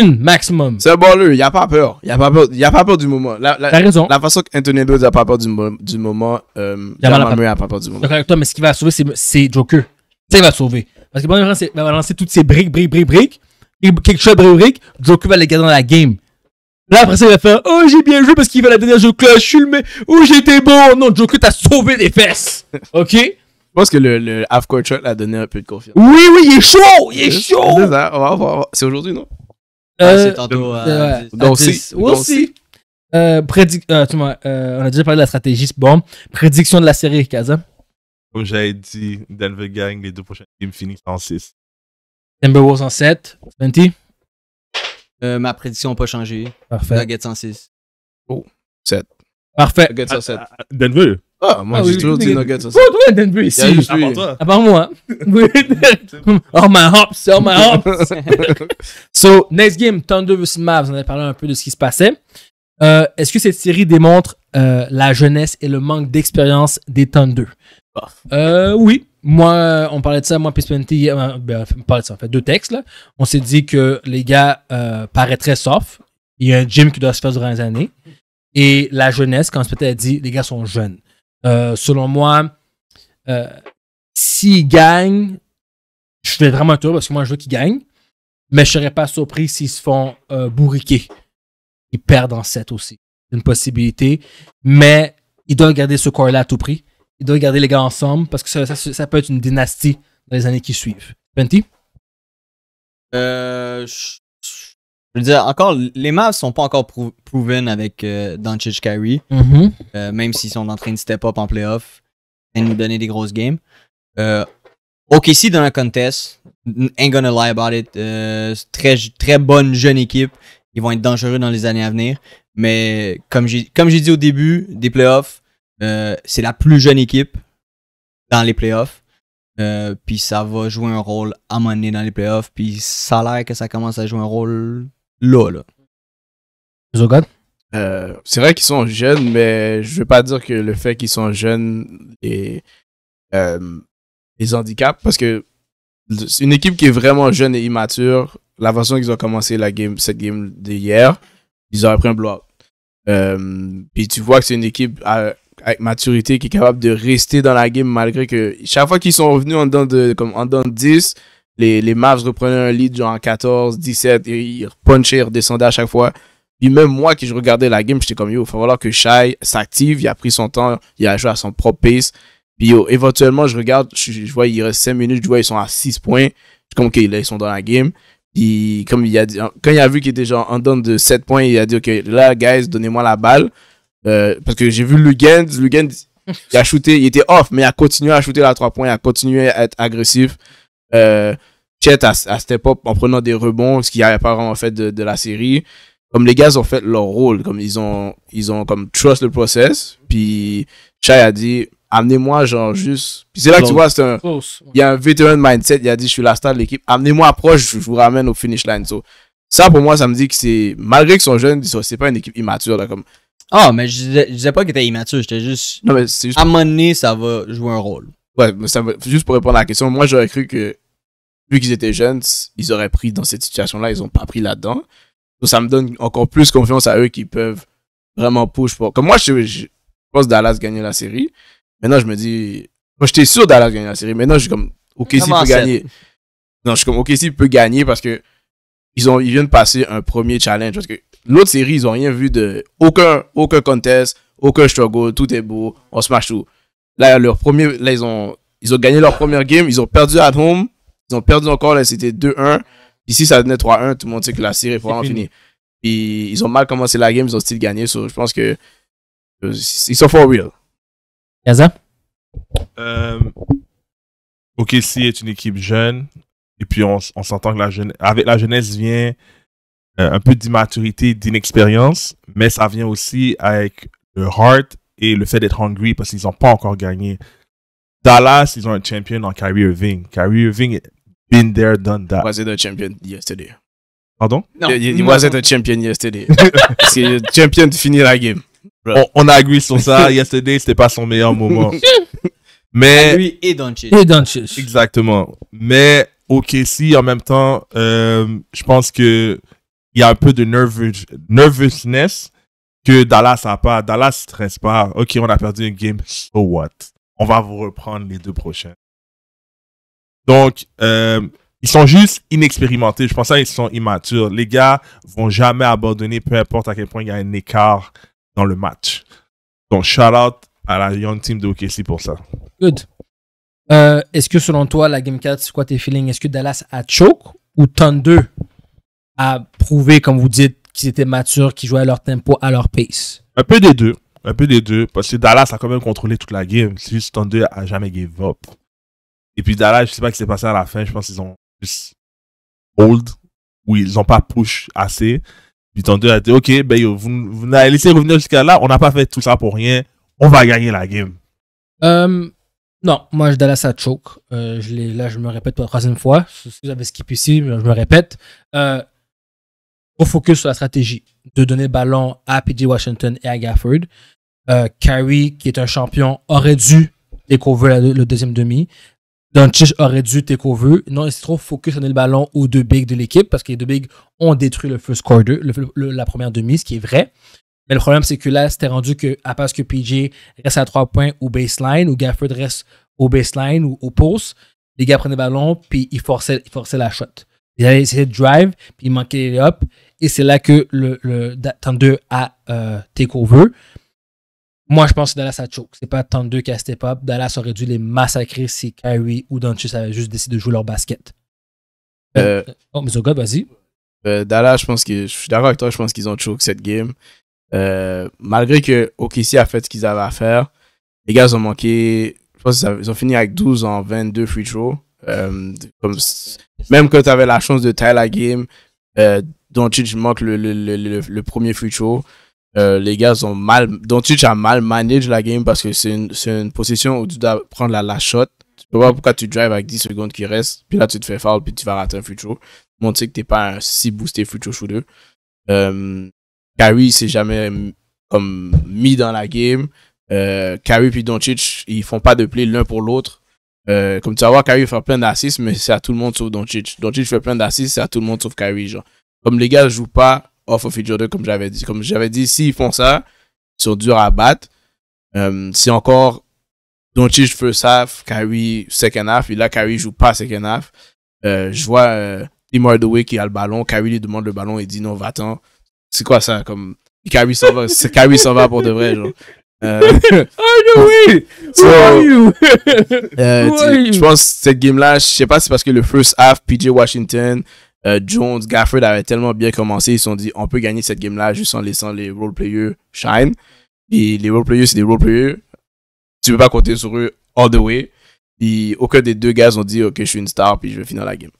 Une maximum. C'est un lui il a pas peur. Il a pas peur, il a pas peur du moment. La, T'as raison. La façon qu'Anthony Edwards a pas peur du, du moment, euh, il a pas peur du moment. D'accord avec toi, mais ce qui va sauver, c'est, c'est Joker. Ça, il va sauver. Parce que bon, c'est- il va lancer toutes ses briques, briques, briques, briques. Quelque chose, briques, briques. Joker va les garder dans la game. Là, après ça, il va faire Oh, j'ai bien joué parce qu'il va la dernière jeu Joker Je suis le mec. Oh, j'étais bon. Non, Joker, t'as sauvé les fesses. OK? Je pense que le, le half-court shot l'a donné un peu de confiance. Oui, oui, il est chaud. Il est chaud. on va voir. C'est aujourd'hui, non? Euh, c'est tantôt. Aussi. Euh, on a déjà parlé de la stratégie, c'est bon. Prédiction de la série, Kaza. Comme hein? j'avais dit, Denver gagne les deux prochaines games finissent en 6. Timberwolves en 7. Fenty? Euh, ma prédiction n'a pas changé. Parfait. Nuggets en 6. Oh, 7. Parfait. Nuggets en 7. Ah, ah, ah. Denver. Ah, ah, moi, ah j'ai toujours dit Nuggets. Tout toi, Denver ici. À part toi. Ah, à part moi. oh, my hops. Oh, m'a hops. so, next game, Thunder vs Mavs. On a parlé un peu de ce qui se passait. Euh, est-ce que cette série démontre euh, la jeunesse et le manque d'expérience des Thunder? Euh, oui. Moi, on parlait de ça, moi, PSPNT, ben, on parlait de ça, En fait deux textes. On s'est dit que les gars paraîtraient soft. Il y a un gym qui doit se faire durant les années. Et la jeunesse, quand on se peut dire, dit, les gars sont jeunes. Euh, selon moi, euh, s'ils gagnent je fais vraiment heureux parce que moi, je veux qu'ils gagnent Mais je ne serais pas surpris s'ils se font euh, bourriquer. Ils perdent en 7 aussi. C'est une possibilité. Mais ils doivent garder ce corps-là à tout prix. Ils doivent garder les gars ensemble parce que ça, peut être une dynastie dans les années qui suivent. penty Euh, je veux dire, encore, les Mavs sont pas encore proven avec euh, Kyrie, mm-hmm. euh, même s'ils sont en train de step up en playoff et nous donner des grosses games. Ok, euh, OKC dans la contest, ain't gonna lie about it, euh, très, très bonne jeune équipe, ils vont être dangereux dans les années à venir, mais comme j'ai dit au début des playoffs, c'est la plus jeune équipe dans les playoffs. Puis ça va jouer un rôle à donné dans les playoffs. Puis ça a l'air que ça commence à jouer un rôle Lol. Euh, c'est vrai qu'ils sont jeunes, mais je veux pas dire que le fait qu'ils sont jeunes et les euh, handicaps, parce que c'est une équipe qui est vraiment jeune et immature, la façon qu'ils ont commencé la game, cette game d'hier, ils ont pris un bloc. Euh, puis tu vois que c'est une équipe avec maturité qui est capable de rester dans la game malgré que chaque fois qu'ils sont revenus en dedans de comme en dedans de 10, les, les Mavs reprenaient un lead genre en 14, 17, et ils punchaient, ils redescendaient à chaque fois. Puis même moi qui je regardais la game, j'étais comme yo, il va falloir que Shai s'active, il a pris son temps, il a joué à son propre pace. Puis éventuellement, je regarde, je, vois, il reste 5 minutes, je vois, ils sont à 6 points. Je comme, ok, là, ils sont dans la game. Puis comme il a dit, quand il a vu qu'il était genre en donne de 7 points, il a dit, ok, là, guys, donnez-moi la balle. Euh, parce que j'ai vu Lugend, Lugend, il a shooté, il était off, mais il a continué à shooter à 3 points, il a continué à être agressif. Chet euh, à, step up en prenant des rebonds, ce qui apparaît avait pas vraiment fait de, la série. Comme les gars ont fait leur rôle, comme ils ont, ils ont comme trust le process. Puis Chai a dit, amenez-moi genre juste. Puis c'est là que tu vois, c'est un. Il y a un veteran mindset, il a dit, je suis la star de l'équipe, amenez-moi proche, je vous ramène au finish line. ça pour moi, ça me dit que c'est. Malgré qu'ils sont jeunes, oh, c'est pas une équipe immature. Là, comme... Ah, mais je disais, disais pas qu'ils étaient immatures, j'étais juste. À ça va jouer un rôle. Ouais, mais ça, juste pour répondre à la question, moi j'aurais cru que vu qu'ils étaient jeunes, ils auraient pris dans cette situation-là, ils n'ont pas pris là-dedans. Donc, ça me donne encore plus confiance à eux qui peuvent vraiment push pour. Comme moi, je, pense Dallas gagner la série. Maintenant, je me dis. Moi, j'étais sûr Dallas gagner la série. Maintenant, je suis comme. Ok, s'il peut gagner. Non, je suis comme. Ok, s'il peut gagner parce que. Ils, ont, ils viennent passer un premier challenge. Parce que l'autre série, ils n'ont rien vu de. Aucun, aucun contest, aucun struggle, tout est beau, on se tout. Là, leur premier. Là, ils ont. Ils ont gagné leur première game, ils ont perdu à home ils ont perdu encore, là, c'était 2-1. Ici, ça donnait 3-1. Tout le monde sait que la série est vraiment finie. Puis ils ont mal commencé la game, ils ont style gagné. sur je pense que ils sont for real. ça ok si est une équipe jeune. Et puis on, s'entend que la jeune, avec la jeunesse vient euh, un peu d'immaturité, d'inexpérience, mais ça vient aussi avec le heart et le fait d'être hungry parce qu'ils n'ont pas encore gagné. Dallas, ils ont un champion en Kyrie Irving. Kyrie Irving been there, done that. a champion yesterday. Pardon? No. He, champion yesterday. C'est le champion de finir la game. On, a agree sur ça. yesterday, c'était pas son meilleur moment. Mais. Ah, lui et Doncic. Exactement. Mais OK, si, en même temps, euh, je pense que il y a un peu de nervousness que Dallas a pas. Dallas ne stresse pas. Ok, on a perdu une game. So what? On va vous reprendre les deux prochains. Donc, euh, ils sont juste inexpérimentés. Je pense qu'ils sont immatures. Les gars vont jamais abandonner, peu importe à quel point il y a un écart dans le match. Donc, shout out à la young team de OKC pour ça. Good. Euh, est-ce que selon toi, la Game 4, c'est quoi tes feelings? Est-ce que Dallas a choke ou Thunder a prouvé, comme vous dites, qu'ils étaient matures, qu'ils jouaient à leur tempo, à leur pace? Un peu des deux. Un peu des deux. Parce que Dallas a quand même contrôlé toute la game. C'est juste Thunder a jamais gave up. Et puis Dallas, je sais pas ce qui s'est passé à la fin. Je pense qu'ils ont juste hold ou ils n'ont pas push assez. Puis ils a dit, OK, ben, vous, vous avez laissé revenir jusqu'à là. On n'a pas fait tout ça pour rien. On va gagner la game. Euh, non, moi, je Dallas ça choke. Euh, là, je me répète pour la troisième fois. Si vous avez skip ici, je me répète. on euh, focus sur la stratégie de donner ballon à PJ Washington et à Gafford. Carey, qui est un champion, aurait dû découvrir le deuxième demi. Doncic aurait dû takeover. Non, il s'est trop focus sur le ballon aux deux bigs de l'équipe parce que les deux bigs ont détruit le first quarter, la première demi, ce qui est vrai. Mais le problème, c'est que là, c'était rendu que, à part que PJ reste à trois points au baseline, ou Gafford reste au baseline ou au post, les gars prenaient le ballon, puis ils forçaient, la shot. Ils allaient essayer de drive, puis ils manquaient les up. Et c'est là que le, le Thunder a euh, moi, je pense que Dallas a choke. C'est pas tant deux qu'à step up. Dallas aurait dû les massacrer si Kyrie ou Doncic avaient juste décidé de jouer leur basket. Euh, euh, oh, mais oh, vas-y. Euh, Dallas, je pense que je suis d'accord avec toi. Je pense qu'ils ont choke cette game. malgré que OKC a fait ce qu'ils avaient à faire, les gars ont manqué. Je pense qu'ils ont fini avec 12 en 22 free throws. même quand tu avais la chance de tailler la game, Doncic manque le, le premier free throw. Euh, les gars ont mal, Doncic a mal manage la game parce que c'est une, une, position où tu dois prendre la, la shot. Tu peux voir pourquoi tu drives avec 10 secondes qui restent, puis là tu te fais foul, puis tu vas rater un free throw. sait que t'es pas un si boosté free shooter. Euh, s'est jamais comme mis dans la game. Euh, puis Doncic, ils font pas de play l'un pour l'autre. Euh, comme tu vas voir, Kari fait plein d'assists, mais c'est à tout le monde sauf Doncic. Doncic fait plein d'assists, c'est à tout le monde sauf Kari genre. Comme les gars jouent pas off of each other, comme j'avais dit. Comme j'avais dit, s'ils font ça, ils sont durs à battre. Euh, c'est encore Doncic first half, Kyrie second half, et là Kyrie joue pas second half. Euh, je vois euh, Tim Hardaway qui a le ballon, Kyrie lui demande le ballon et dit non, va-t'en. C'est quoi ça comme Kyrie s'en va, Kyrie s'en va pour de vrai genre. Hardaway, so, Je pense cette game là, je sais pas si c'est parce que le first half PJ Washington euh, Jones, Gafford avaient tellement bien commencé, ils se sont dit on peut gagner cette game-là juste en laissant les role players shine. Et les role players, c'est des role players. Tu peux pas compter sur eux all the way. Et aucun des deux gars ont dit ok, je suis une star, puis je vais finir la game.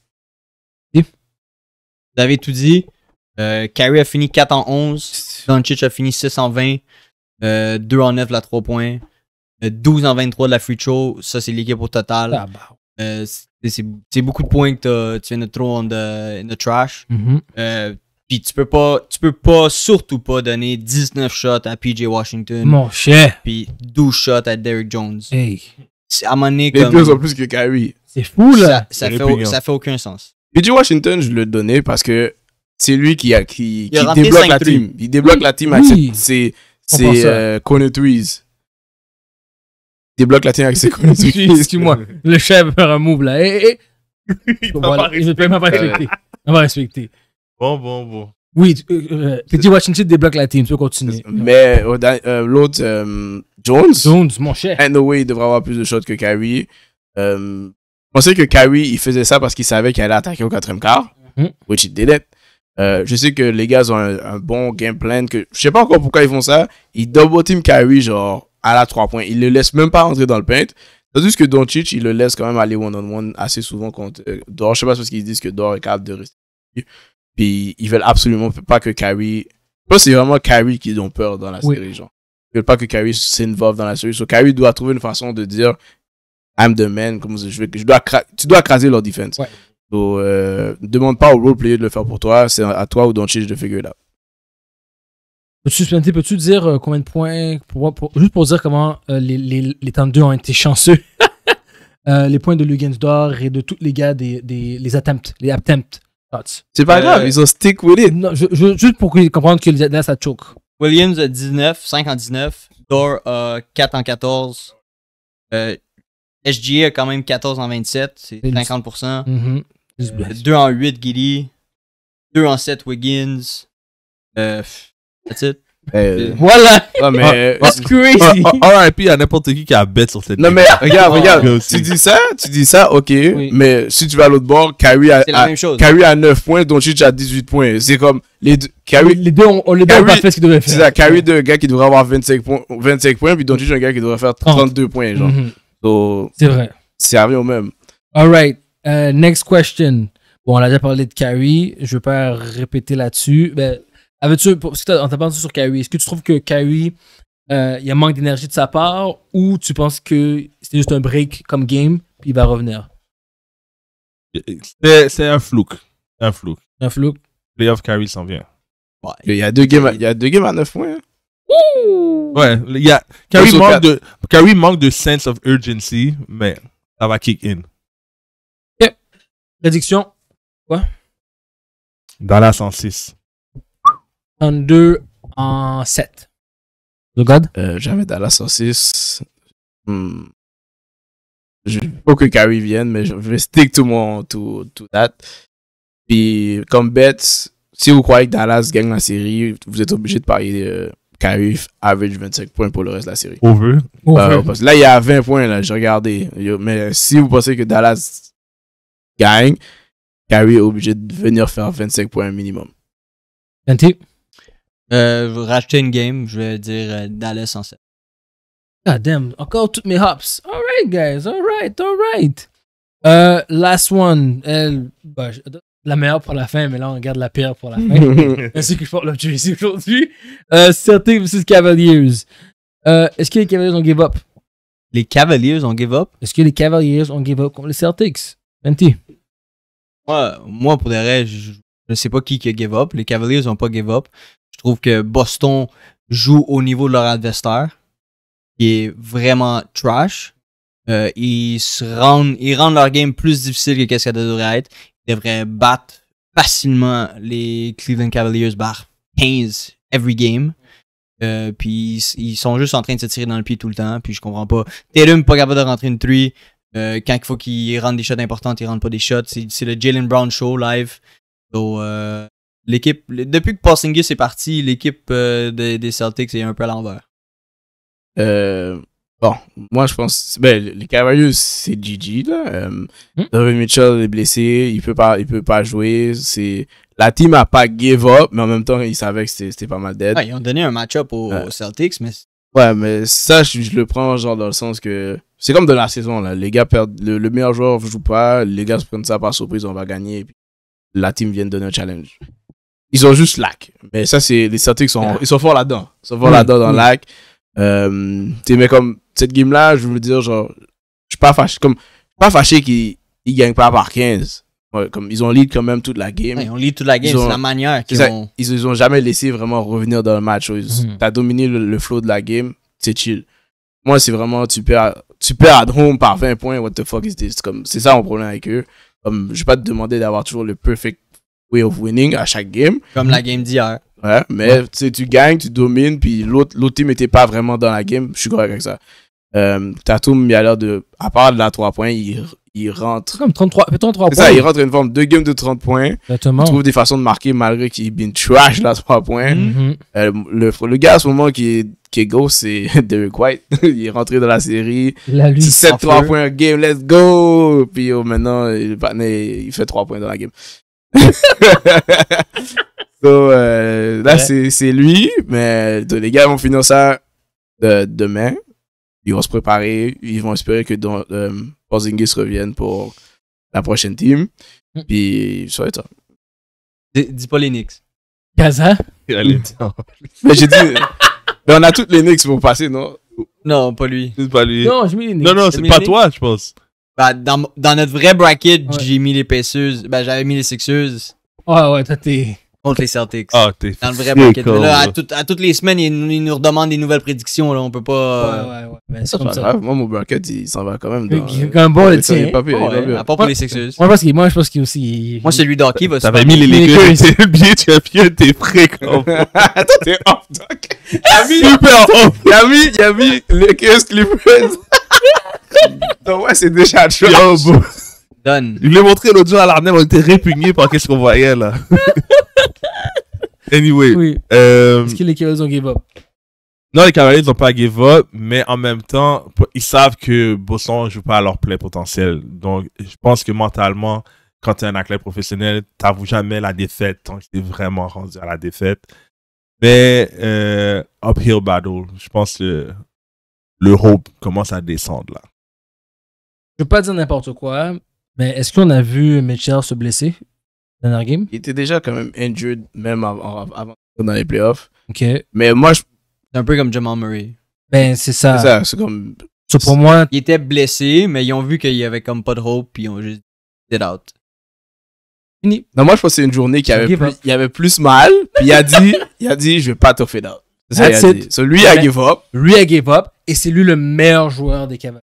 Vous avez tout dit. Euh, a fini 4 en 11. Doncic a fini 6 en 20. 2 euh, en 9 la 3 points. 12 euh, en 23 de la free throw. Ça, c'est l'équipe au total. Ah, bah. C'est beaucoup de points que tu viens de throw in the, trash. Mm-hmm. Euh, puis tu peux pas, tu peux pas, surtout pas donner 19 shots à PJ Washington. Mon cher. Puis 12 shots à Derrick Jones. Hey. À mon Les plus que Kyrie. C'est fou, là. Ça, fait, ça hein. fait, aucun sens. PJ Washington, je le donnais parce que c'est lui qui, a, qui, débloque la team. Il débloque la team avec ses, ses débloque la team avec ses Excuse-moi. Le chef va un move là. et Il ne peut pas respecter. On va respecter. Bon, bon, bon. Oui, euh, Petit euh, Washington débloque la team, tu peux continuer. Mais euh, euh, l'autre, Jones. Jones, mon cher. Anyway, il devrait avoir plus de shots que Kyrie. je pensais que Kyrie, il faisait ça parce qu'il savait qu'il allait attaquer au quatrième quart, mhm. which it didn't. je sais que les gars ont un, bon game plan. Que, je sais pas encore pourquoi ils font ça. Ils double team Kyrie, genre à la 3 points. Il ne le laisse même pas rentrer dans le paint. juste que Doncic, il le laisse quand même aller one-on-one assez souvent contre euh, Dor. Je sais pas parce qu'ils disent que Dor est capable de rester. Puis ils veulent absolument pas que Kyrie. Je c'est vraiment Kyrie qui ont peur dans la série, Ils veulent pas que Kyrie s'involve dans la série. So Kyrie doit trouver une façon de dire I'm the man, comme je tu dois craser leur defense. donc euh, demande pas au role player de le faire pour toi, c'est à toi ou Doncic de figure là. Peux-tu, peux dire euh, combien de points, juste pour dire comment euh, les, temps de deux ont été chanceux? Euh, les points de d'or, et de tous les gars des, attempts, les attempts. C'est pas grave, ils ont stick with it. juste pour comprendre que les Atlas, ça choke. Williams a 19, 5 en 19. Dor a 4 en 14. Euh, SGA a quand même 14 en 27, c'est 50%. 2 mm-hmm. en 8, Gilly. 2 en 7, Wiggins. That's it. Euh, voilà! C'est mais... Ah, euh, that's crazy! Ah, ah, RIP à n'importe qui qui a bet sur cette Non, mais regarde, regarde. Tu dis ça, tu dis ça, ok. Mais si tu vas à l'autre bord, Kyrie a, 9 points, Donchich a 18 points. C'est comme les deux. les deux ont, les deux ce qu'ils devaient faire. C'est ça, Kyrie, ouais. un gars qui devrait avoir 25 points, 25 points puis un gars qui devrait faire 32 points. genre. Mm-hmm. c'est vrai. C'est arrivé au même. Alright, euh, next question. Bon, on a déjà parlé de Kyrie. Je vais pas répéter là-dessus. Mais avais-tu, on t'a sur Kyrie, est-ce que tu trouves que Kyrie, euh, il y a manque d'énergie de sa part ou tu penses que c'est juste un break comme game puis il va revenir? C'est un flouk. Un flouk. Un flouk. Playoff Kyrie s'en vient. il, y a deux games, à 9 points. Hein. Ouh. Ouais, Kyrie, manque de, Kyrie manque de sense of urgency, mais ça va kick in. Ok. Prédiction. Quoi? Dallas en 6. 2 en 7. Le God? J'avais Dallas en 6. Hmm. Je veux que Carrie vienne, mais je vais stick tout mon tout tout that. Puis, comme bête, si vous croyez que Dallas gagne la série, vous êtes obligé de parier euh, average 25 points pour le reste de la série. On veut. Euh, parce là, il y a 20 points, là, j'ai regardé. Mais si vous pensez que Dallas gagne, Carrie est obligé de venir faire 25 points minimum. 20. Euh, je Euh, racheter une game, je vais dire euh, Dallas en 7. God ah, damn, encore toutes mes hops. Alright, guys, alright, alright. Euh, last one. Bah, la meilleure pour la fin, mais là, on garde la pire pour la fin. Ainsi que je porte le ici aujourd'hui. Euh, vs versus Cavaliers. Euh, est-ce que les Cavaliers ont give up? Les Cavaliers ont give up? Est-ce que les Cavaliers ont give up contre les Celtics? Menti. Moi, moi pour des rêves, je, ne sais pas qui qui a give up. Les Cavaliers n'ont pas give up. Je trouve que Boston joue au niveau de leur adversaire, qui est vraiment trash. Euh, ils, se rendent, ils rendent leur game plus difficile que qu'est-ce qu'elle devrait être. Ils devraient battre facilement les Cleveland Cavaliers par 15 every game. Euh, puis ils sont juste en train de se tirer dans le pied tout le temps. Puis je comprends pas. Tatum pas capable de rentrer une truie. Euh, quand il faut qu'ils rentre des shots importantes, il rentre pas des shots. C'est le Jalen Brown Show live. Donc... L'équipe, depuis que Porzingis est parti, l'équipe euh, des, Celtics est un peu à l'envers. Euh, bon, moi je pense, ben, les Cavaliers c'est Gigi là. Euh, hmm? Mitchell est blessé, il peut pas, il peut pas jouer. C'est la team a pas give up, mais en même temps ils savaient que c'était pas mal dead. Ah, ils ont donné un match-up aux, Celtics, mais ouais, mais ça je, le prends genre dans le sens que c'est comme de la saison là. Les gars perdent, le, meilleur joueur joue pas, les gars se prennent ça par surprise, on va gagner. Et puis, la team vient de donner un challenge. Ils ont juste lac. Mais ça, c'est les Celtics sont, ils sont forts là-dedans. Ils sont forts hmm. là-dedans dans hmm. lac. Euh, mais comme cette game-là, je veux dire, genre, je suis pas fâché. Comme, pas fâché qu'ils ne gagnent pas par 15. comme ils ont lead quand même toute la game. Ouais, ont lead toute la game, c'est la manière qu'ils ont. Ils, ils ont jamais laissé vraiment revenir dans le match. Hmm. Tu as dominé le, flow de la game, c'est chill. Moi, c'est vraiment, tu perds, tu perds à home par 20 points, what the fuck is Comme, c'est ça mon problème avec eux. Comme, je vais pas te demander d'avoir toujours le perfect way of winning à chaque game. Comme la game d'hier. Ouais, mais tu sais tu gagnes, tu domines, puis l'autre team n'était pas vraiment dans la game. Je suis correct avec ça. Euh, Tatum, il a l'air de. À part de la 3 points, il, il rentre. Comme 33, points. ça, il rentre une forme de game de 30 points. Exactement. Il trouve des façons de marquer malgré qu'il bien trash la 3 points. Mhm. Euh, le, le gars à ce moment qui est, qui go, c'est Derek White. il est rentré dans la série. La 7 3 points game, let's go! Puis oh, maintenant, il fait 3 points dans la game. so, euh, là, c'est c'est lui, mais les gars vont finir ça de, demain. Ils vont se préparer. Ils vont espérer que don, euh, revienne pour la prochaine team. Mm. Puis, ça va être Dis pas les Knicks. Gaza? mais j'ai dit. Mais on a toutes les Knicks pour passer, non? Non, pas lui. Non, je mets Non, non, c'est pas toi, je pense. Ben, dans, notre vrai bracket, j'ai mis les Pacers. Ben, j'avais mis les Sixers. Ouais, ouais, toi, t'es. Contre les Celtics. Ah, t'es Dans le vrai bracket. là, à, toutes les semaines, ils, ils, nous redemandent des nouvelles prédictions. Là. On peut pas. Ouais, euh, ouais, ouais. Ben, moi, mon bracket, il s'en va quand même. Dans, il, quand même bon, le tien. Pas pire, à part pour les Sixers. Moi, parce moi je pense qu'il aussi. Moi, celui d'Hockey va se T'avais mis les Lakers. T'es bien champion, t'es frais, comme. Attends, t'es off, doc. Super off. Il a mis Lakers Clippers. Donc ouais, c'est déjà trash. Yo, Je Donne. Il voulait montrer jour à l'arnais, on était répugnés par ce qu'on voyait, là. anyway. Euh, Est-ce que les Cavaliers ont give up? Non, les Cavaliers n'ont pas give up, mais en même temps, ils savent que Bosson ne joue pas à leur plein potentiel. Donc, je pense que mentalement, quand tu es un athlète professionnel, tu jamais la défaite tant que tu es vraiment rendu à la défaite. Mais, euh, uphill battle, je pense que le hope commence à descendre là. Je veux pas dire n'importe quoi, mais est-ce qu'on a vu Mitchell se blesser dans la game? Il était déjà quand même injured, même avant, dans les playoffs. OK. Mais moi, je... C'est un peu comme Jamal Murray. Ben, c'est ça. C'est comme... pour moi... Il était blessé, mais ils ont vu qu'il y avait comme pas de hope, puis ils ont juste dit out. Fini. Non, moi, je pense que c'est une journée qui avait, plus, il avait plus mal, puis il a dit, il a dit, je vais pas te faire out. That's it. lui a give up. Lui a give up et c'est lui le meilleur joueur des Cavaliers.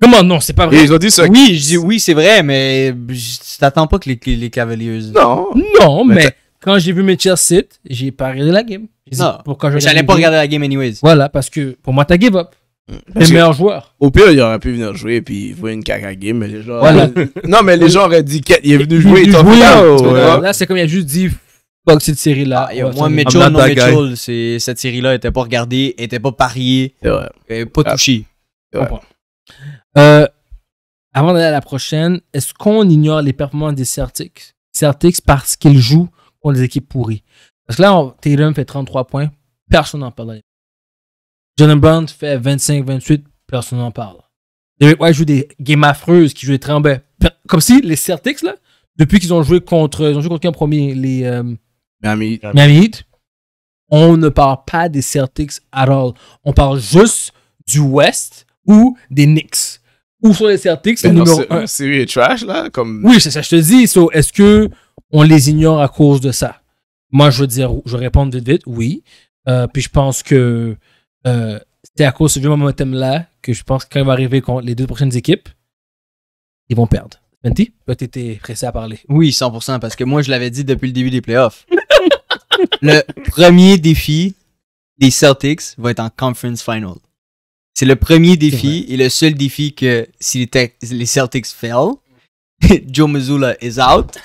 Comment non, c'est pas vrai. ils ont dit ça. Oui, je dis oui, c'est vrai, mais je t'attends pas que les, les, Cavaliers. Euh, non. Non, mais, quand j'ai vu mes Chelsea, j'ai pas regardé la game. Non. Pourquoi J'allais pas regarder la game anyways. Voilà, parce que pour moi, t'as give up. Mm. le le meilleur joueur. Au pire, il aurait pu venir jouer et puis voir une caca game, mais les Voilà. non, mais les gens auraient dit qu'il est venu jouer, et oh, là c'est comme il a juste dit cette série-là. Ah, Mitchell, non Mitchell, c'est, cette série-là était pas regardée, était pas pariée, n'était pas ah. touchée. Euh, avant d'aller à la prochaine, est-ce qu'on ignore les performances des Certics Certics parce qu'ils jouent contre des équipes pourries. Parce que là, on, fait 33 points, personne n'en parle. and Brown fait 25-28, personne n'en parle. Derek White joue des games affreuses, qui jouent des Comme si les Certics là, depuis qu'ils ont joué contre. Ils ont joué contre qui en premier Les. Euh, Miami On ne parle pas des Celtics at all. On parle juste du West ou des Knicks. Où sont les Celtics? Ben c'est le trash, là? Comme... Oui, c'est ça, je te dis. Est-ce que on les ignore à cause de ça? Moi, je veux dire, je réponds répondre vite, vite, oui. Euh, puis je pense que euh, c'est à cause de ce momentum-là que je pense que quand il va arriver contre les deux prochaines équipes, ils vont perdre. Menti, tu étais pressé à parler. Oui, 100%, parce que moi, je l'avais dit depuis le début des playoffs le premier défi des Celtics va être en Conference Final. C'est le premier défi et le seul défi que si les, les Celtics fail, Joe Mazzulla is out.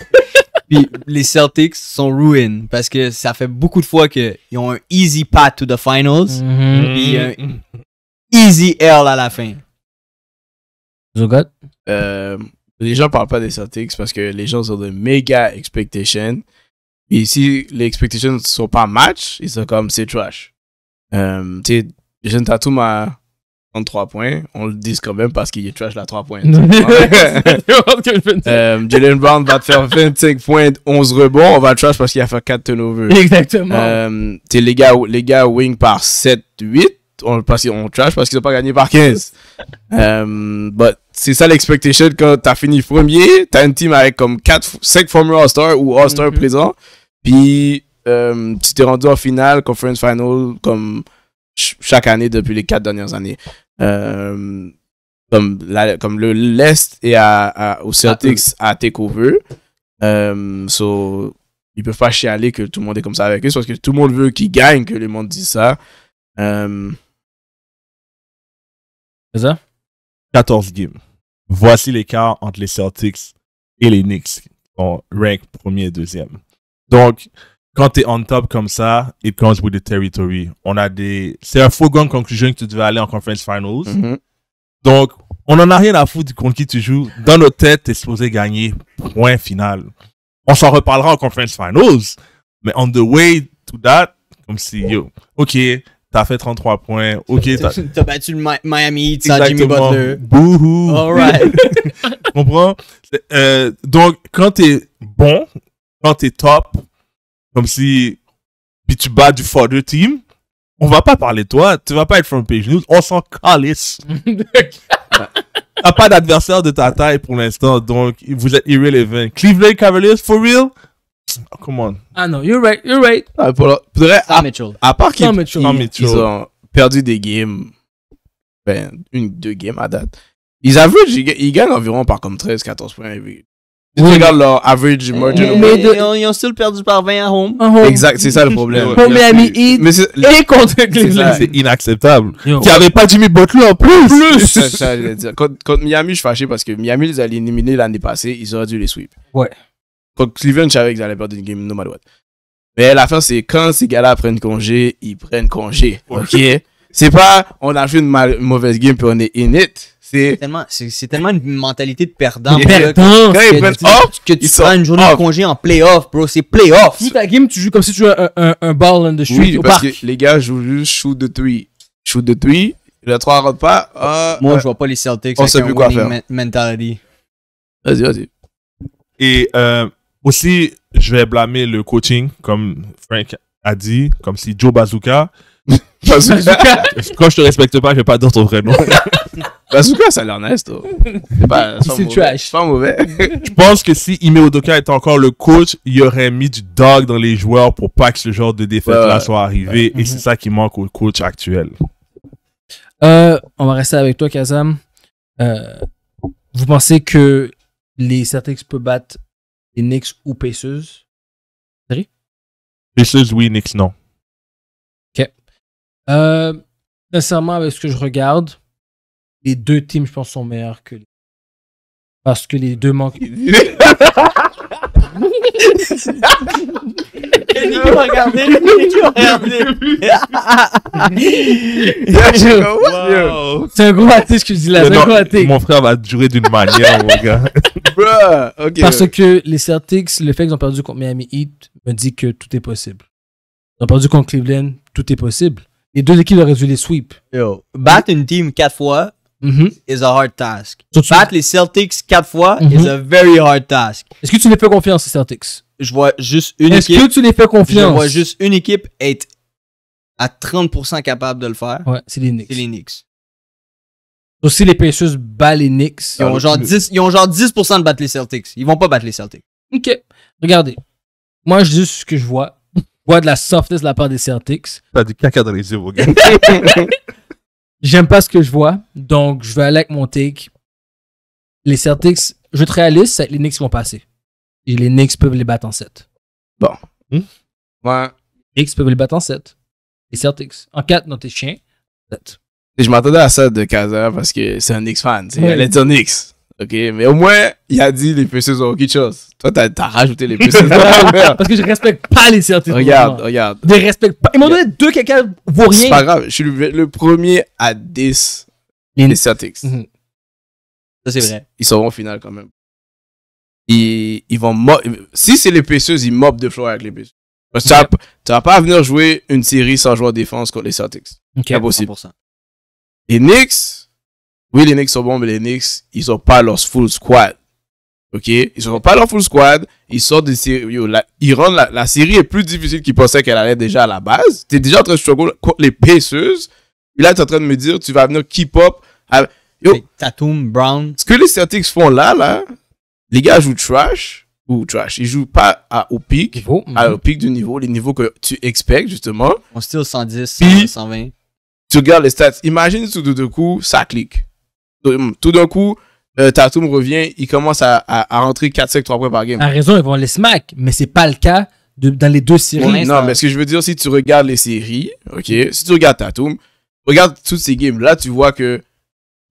Puis les Celtics sont ruined parce que ça fait beaucoup de fois qu'ils ont un easy path to the finals. et mm-hmm. un easy L à la fin. Euh, les gens parlent pas des Celtics parce que les gens ont de méga expectations. Et si les expectations sont pas match, ils sont comme c'est trash. Euh, tu sais, Tatum a 33 points. On le dit quand même parce qu'il est trash la 3 points. Euh, Jalen Brown va te faire 25 points, 11 rebonds. On va trash parce qu'il a fait 4 turnovers. Exactement. Euh, tu les gars, les gars wing par 7-8 on, parce trash parce qu'ils n'ont pas gagné par 15. um, euh, c'est ça l'expectation quand t'as fini premier, t'as une team avec comme 4, 5 former All-Star ou All-Star mhm. présents. Puis euh, tu t'es rendu en finale, conference final, comme chaque année depuis les 4 dernières années. Euh, comme, comme le l'Est et à, au Celtics ah, à takeover. so, ils peuvent pas chialer que tout le monde est comme ça avec eux parce que tout le monde veut qu'ils gagnent, que le monde dise ça. C'est 14 games. Voici l'écart entre les Celtics et les Knicks, en rank premier et deuxième. Donc, quand tu es on top comme ça, it comes with the territory. On a des. C'est un foregone conclusion que tu devais aller en conference finals. Mm-hmm. Donc, on en a rien à foutre contre qui tu joues. Dans nos têtes, t'es supposé gagner. Point final. On s'en reparlera en conference finals. Mais on the way to that, comme si, you. ok, fait 33 points. Ok, t'as battu Miami tu Jimmy Butler. All right. comprends? Euh, donc, quand tu es bon, quand tu es top, comme si puis tu bats du fodder team, on va pas parler de toi, tu vas pas être front page news, on s'en calisse. T'as pas d'adversaire de ta taille pour l'instant, donc vous êtes irrelevant. Cleveland Cavaliers, for real, ah, come on. Ah non, you're right, you're right. Ah, pour le- à, part qu'ils ont perdu des games, ben, une, deux games à date, ils average, ils, gagnent environ par comme 13, 14 points. Ils tu leur average margin. Mais- ils, ont, perdu par 20 à home. Exact, c'est ça le problème. Pour Miami Heat et contre Cleveland. C'est inacceptable. Tu n'avais avait pas Jimmy Butler en plus. Ça, Contre, contre Miami, je suis fâché parce que Miami les a éliminés l'année passée, ils auraient dû les sweep. Ouais quand Cleveland, je savais qu'ils allaient perdre une game no matter what. Mais la fin, c'est quand ces gars-là prennent congé, ils prennent congé. OK? c'est pas on a fait une, mauvaise game puis on est in it. C'est tellement, c'est, tellement une mentalité de perdant. Perdant! Que, prennent off, que tu prends une journée de congé en playoff, bro. C'est playoff. Tu ta game, tu joues comme si tu jouais un, un, un ball in the street oui, parce Que les gars jouent juste shoot de three. Shoot de three, le 3 repas. pas. Ah, Moi, je vois pas les Celtics on avec sait un plus mentality. Vas-y, vas-y. Et euh, aussi, je vais blâmer le coaching, comme Frank a dit, comme si Joe Bazooka. Bazooka Quand je te respecte pas, je vais pas dire ton vrai nom. Bazooka, ça a l'air nice, toi. C'est pas, c'est trash. pas mauvais. je pense que si Ime Odoka était encore le coach, il aurait mis du dog dans les joueurs pour pas que ce genre de défaite-là soit arrivé. Et c'est ça qui manque au coach actuel. Euh, on va rester avec toi, Kazam. Euh, vous pensez que les Celtics peuvent battre les Knicks ou Pacers. Salut? Pacers, oui, Knicks, non. Ok. Euh, sincèrement, avec ce que je regarde, les deux teams, je pense, sont meilleurs que les. Parce que les deux manquent. C'est un gros ce que je dis là, Mon frère va durer d'une manière, mon gars. Parce que les Celtics, le fait qu'ils ont perdu contre Miami Heat me dit que tout est possible. Ils ont perdu contre Cleveland, tout est possible. Les deux équipes auraient dû les sweep. Yo, battre une team quatre fois, mm is a hard task. Battre les Celtics quatre fois mm-hmm. is a very hard task. Est-ce que tu les fais confiance, les Celtics? Je vois juste une équipe. Est-ce que tu les fais confiance? Je vois juste une équipe être à 30% capable de le faire. Ouais, c'est les Knicks. C'est les Knicks. Aussi, les Pacers battent les Knicks. Ils ont, genre 10, ils ont genre 10% de battre les Celtics. Ils vont pas battre les Celtics. OK. Regardez. Moi, je dis ce que je vois. Je vois de la softness de la part des Celtics. T'as du caca dans les yeux, gars. j'aime pas ce que je vois, donc je vais aller avec mon take. Les Celtics, je te réalise, c'est les Knicks vont passer. Et les Knicks peuvent les battre en 7. Bon. Hmm? Ouais. Les Knicks peuvent les battre en 7. Les Celtics. En 4, dans t'es chiens 7. Je m'attendais à ça de Kaza parce que c'est un Knicks fan. c'est Knicks. Ok, mais au moins, il a dit les PCS ont quelque chose. Toi, t'as as rajouté les PCS Parce que je respecte pas les Celtics. Regarde, regarde. Je respecte pas. Ils m'ont donné deux quelqu'un vaut rien. C'est pas grave, je suis le, premier à 10 mm. les, Celtics. Mm-hmm. Ça, c'est vrai. Ils seront au final quand même. Ils, ils vont Si c'est les PCS, ils mobent de floor avec les PCS. Parce que tu vas pas à venir jouer une série sans jouer défense contre les Celtics. c'est pas possible. Et Knicks oui, les Knicks sont bons, mais les Knicks, ils ont pas leur full squad. OK? Ils n'ont pas leur full squad. Ils sortent des séries. la, ils rendent la, série est plus difficile qu'ils pensaient qu'elle allait déjà à la base. Tu es déjà en train de struggle contre les Pacers. là, tu es en train de me dire, tu vas venir keep up. Avec, Tatum, Brown. Ce que les Celtics font là, là, les gars jouent trash. Ou trash. Ils jouent pas à, au pic. à, mm-hmm. Au pic du niveau, les niveaux que tu expectes, justement. On au 110, 120. Tu regardes les stats. Imagine tout de coup, ça clique. Tout d'un coup, Tatum revient, il commence à, à, rentrer 4-5 3 points par game. T'as raison, ils vont les smack, mais c'est pas le cas dans les deux séries. non, mais ce que je veux dire, si tu regardes les séries, ok, si tu regardes Tatum, regarde toutes ces games là, tu vois que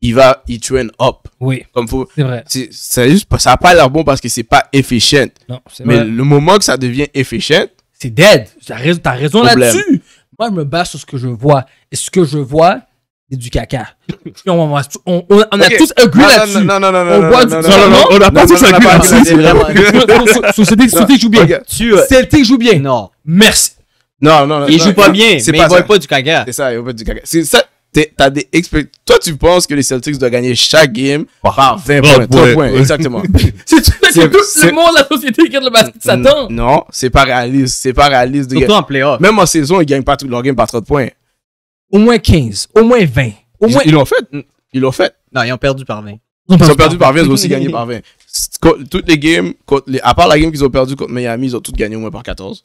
il va, il train up. Oui. Comme faut. C'est vrai. C'est juste, ça n'a pas l'air bon parce que c'est pas efficient. Non, c'est Mais le moment que ça devient efficient. C'est dead. T'as raison, raison là-dessus. Moi, je me base sur ce que je vois. Et ce que je vois, du caca. on, on, on, a tous un là Non, non, non, non, on boit non, du... non, non, à on n'a pas tous joue bien. Celtic joue bien. Non. Merci. Non, non, non. Il joue pas bien, mais il pas du caca. C'est ça, il voient pas du caca. C'est ça. T'as des Toi, tu penses que les Celtics doivent gagner chaque game par 20 points. 3 points, exactement. c'est tout le monde, la société qui regarde le basket Satan. Non, c'est pas réaliste. C'est pas réaliste de Même en saison, ils gagnent pas tout leur game par 30 points. Au moins 15, au moins 20. Ils l'ont fait. Ils l'ont fait. Non, ils ont perdu par 20. Ils, ont perdu par 20, ils ont aussi gagné par 20. Toutes les games, à part la game qu'ils ont perdu contre Miami, ils ont toutes gagné au moins par 14.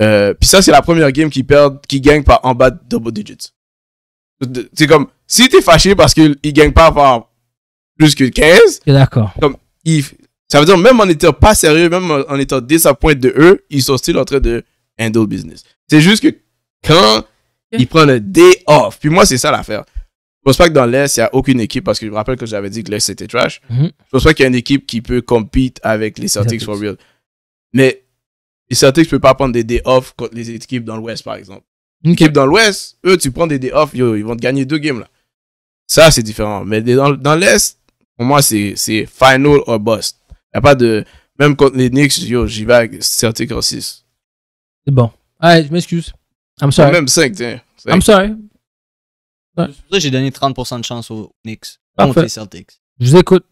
Euh, puis ça, c'est la première game qu'ils perdent, qu'ils gagnent par en bas de double digits. C'est comme, si t'es fâché parce qu'ils gagnent pas par plus que 15. D'accord. Comme, ça veut dire, même en étant pas sérieux, même en étant point de eux, ils sont still en train de handle business. C'est juste que quand il prend le day off. Puis moi, c'est ça l'affaire. Je pense pas que dans l'Est, il n'y a aucune équipe, parce que je me rappelle que j'avais dit que l'Est c'était trash. Mm -hmm. Je pense pas qu'il y a une équipe qui peut compete avec les Celtics, for real. Mais les Celtics ne peuvent pas prendre des day off contre les équipes dans l'Ouest, par exemple. Une équipe dans l'Ouest, eux, tu prends des day off, yo, ils vont te gagner deux games là. Ça, c'est différent. Mais dans, l'Est, pour moi, c'est final or bust. Il n'y a pas de. Même contre les Knicks, yo, j'y vais avec Celtics en 6. C'est bon. Ah, je m'excuse. I'm sorry. Même 5, tiens. I'm sorry. j'ai donné 30% de chance aux Knicks contre les Celtics. Je vous écoute.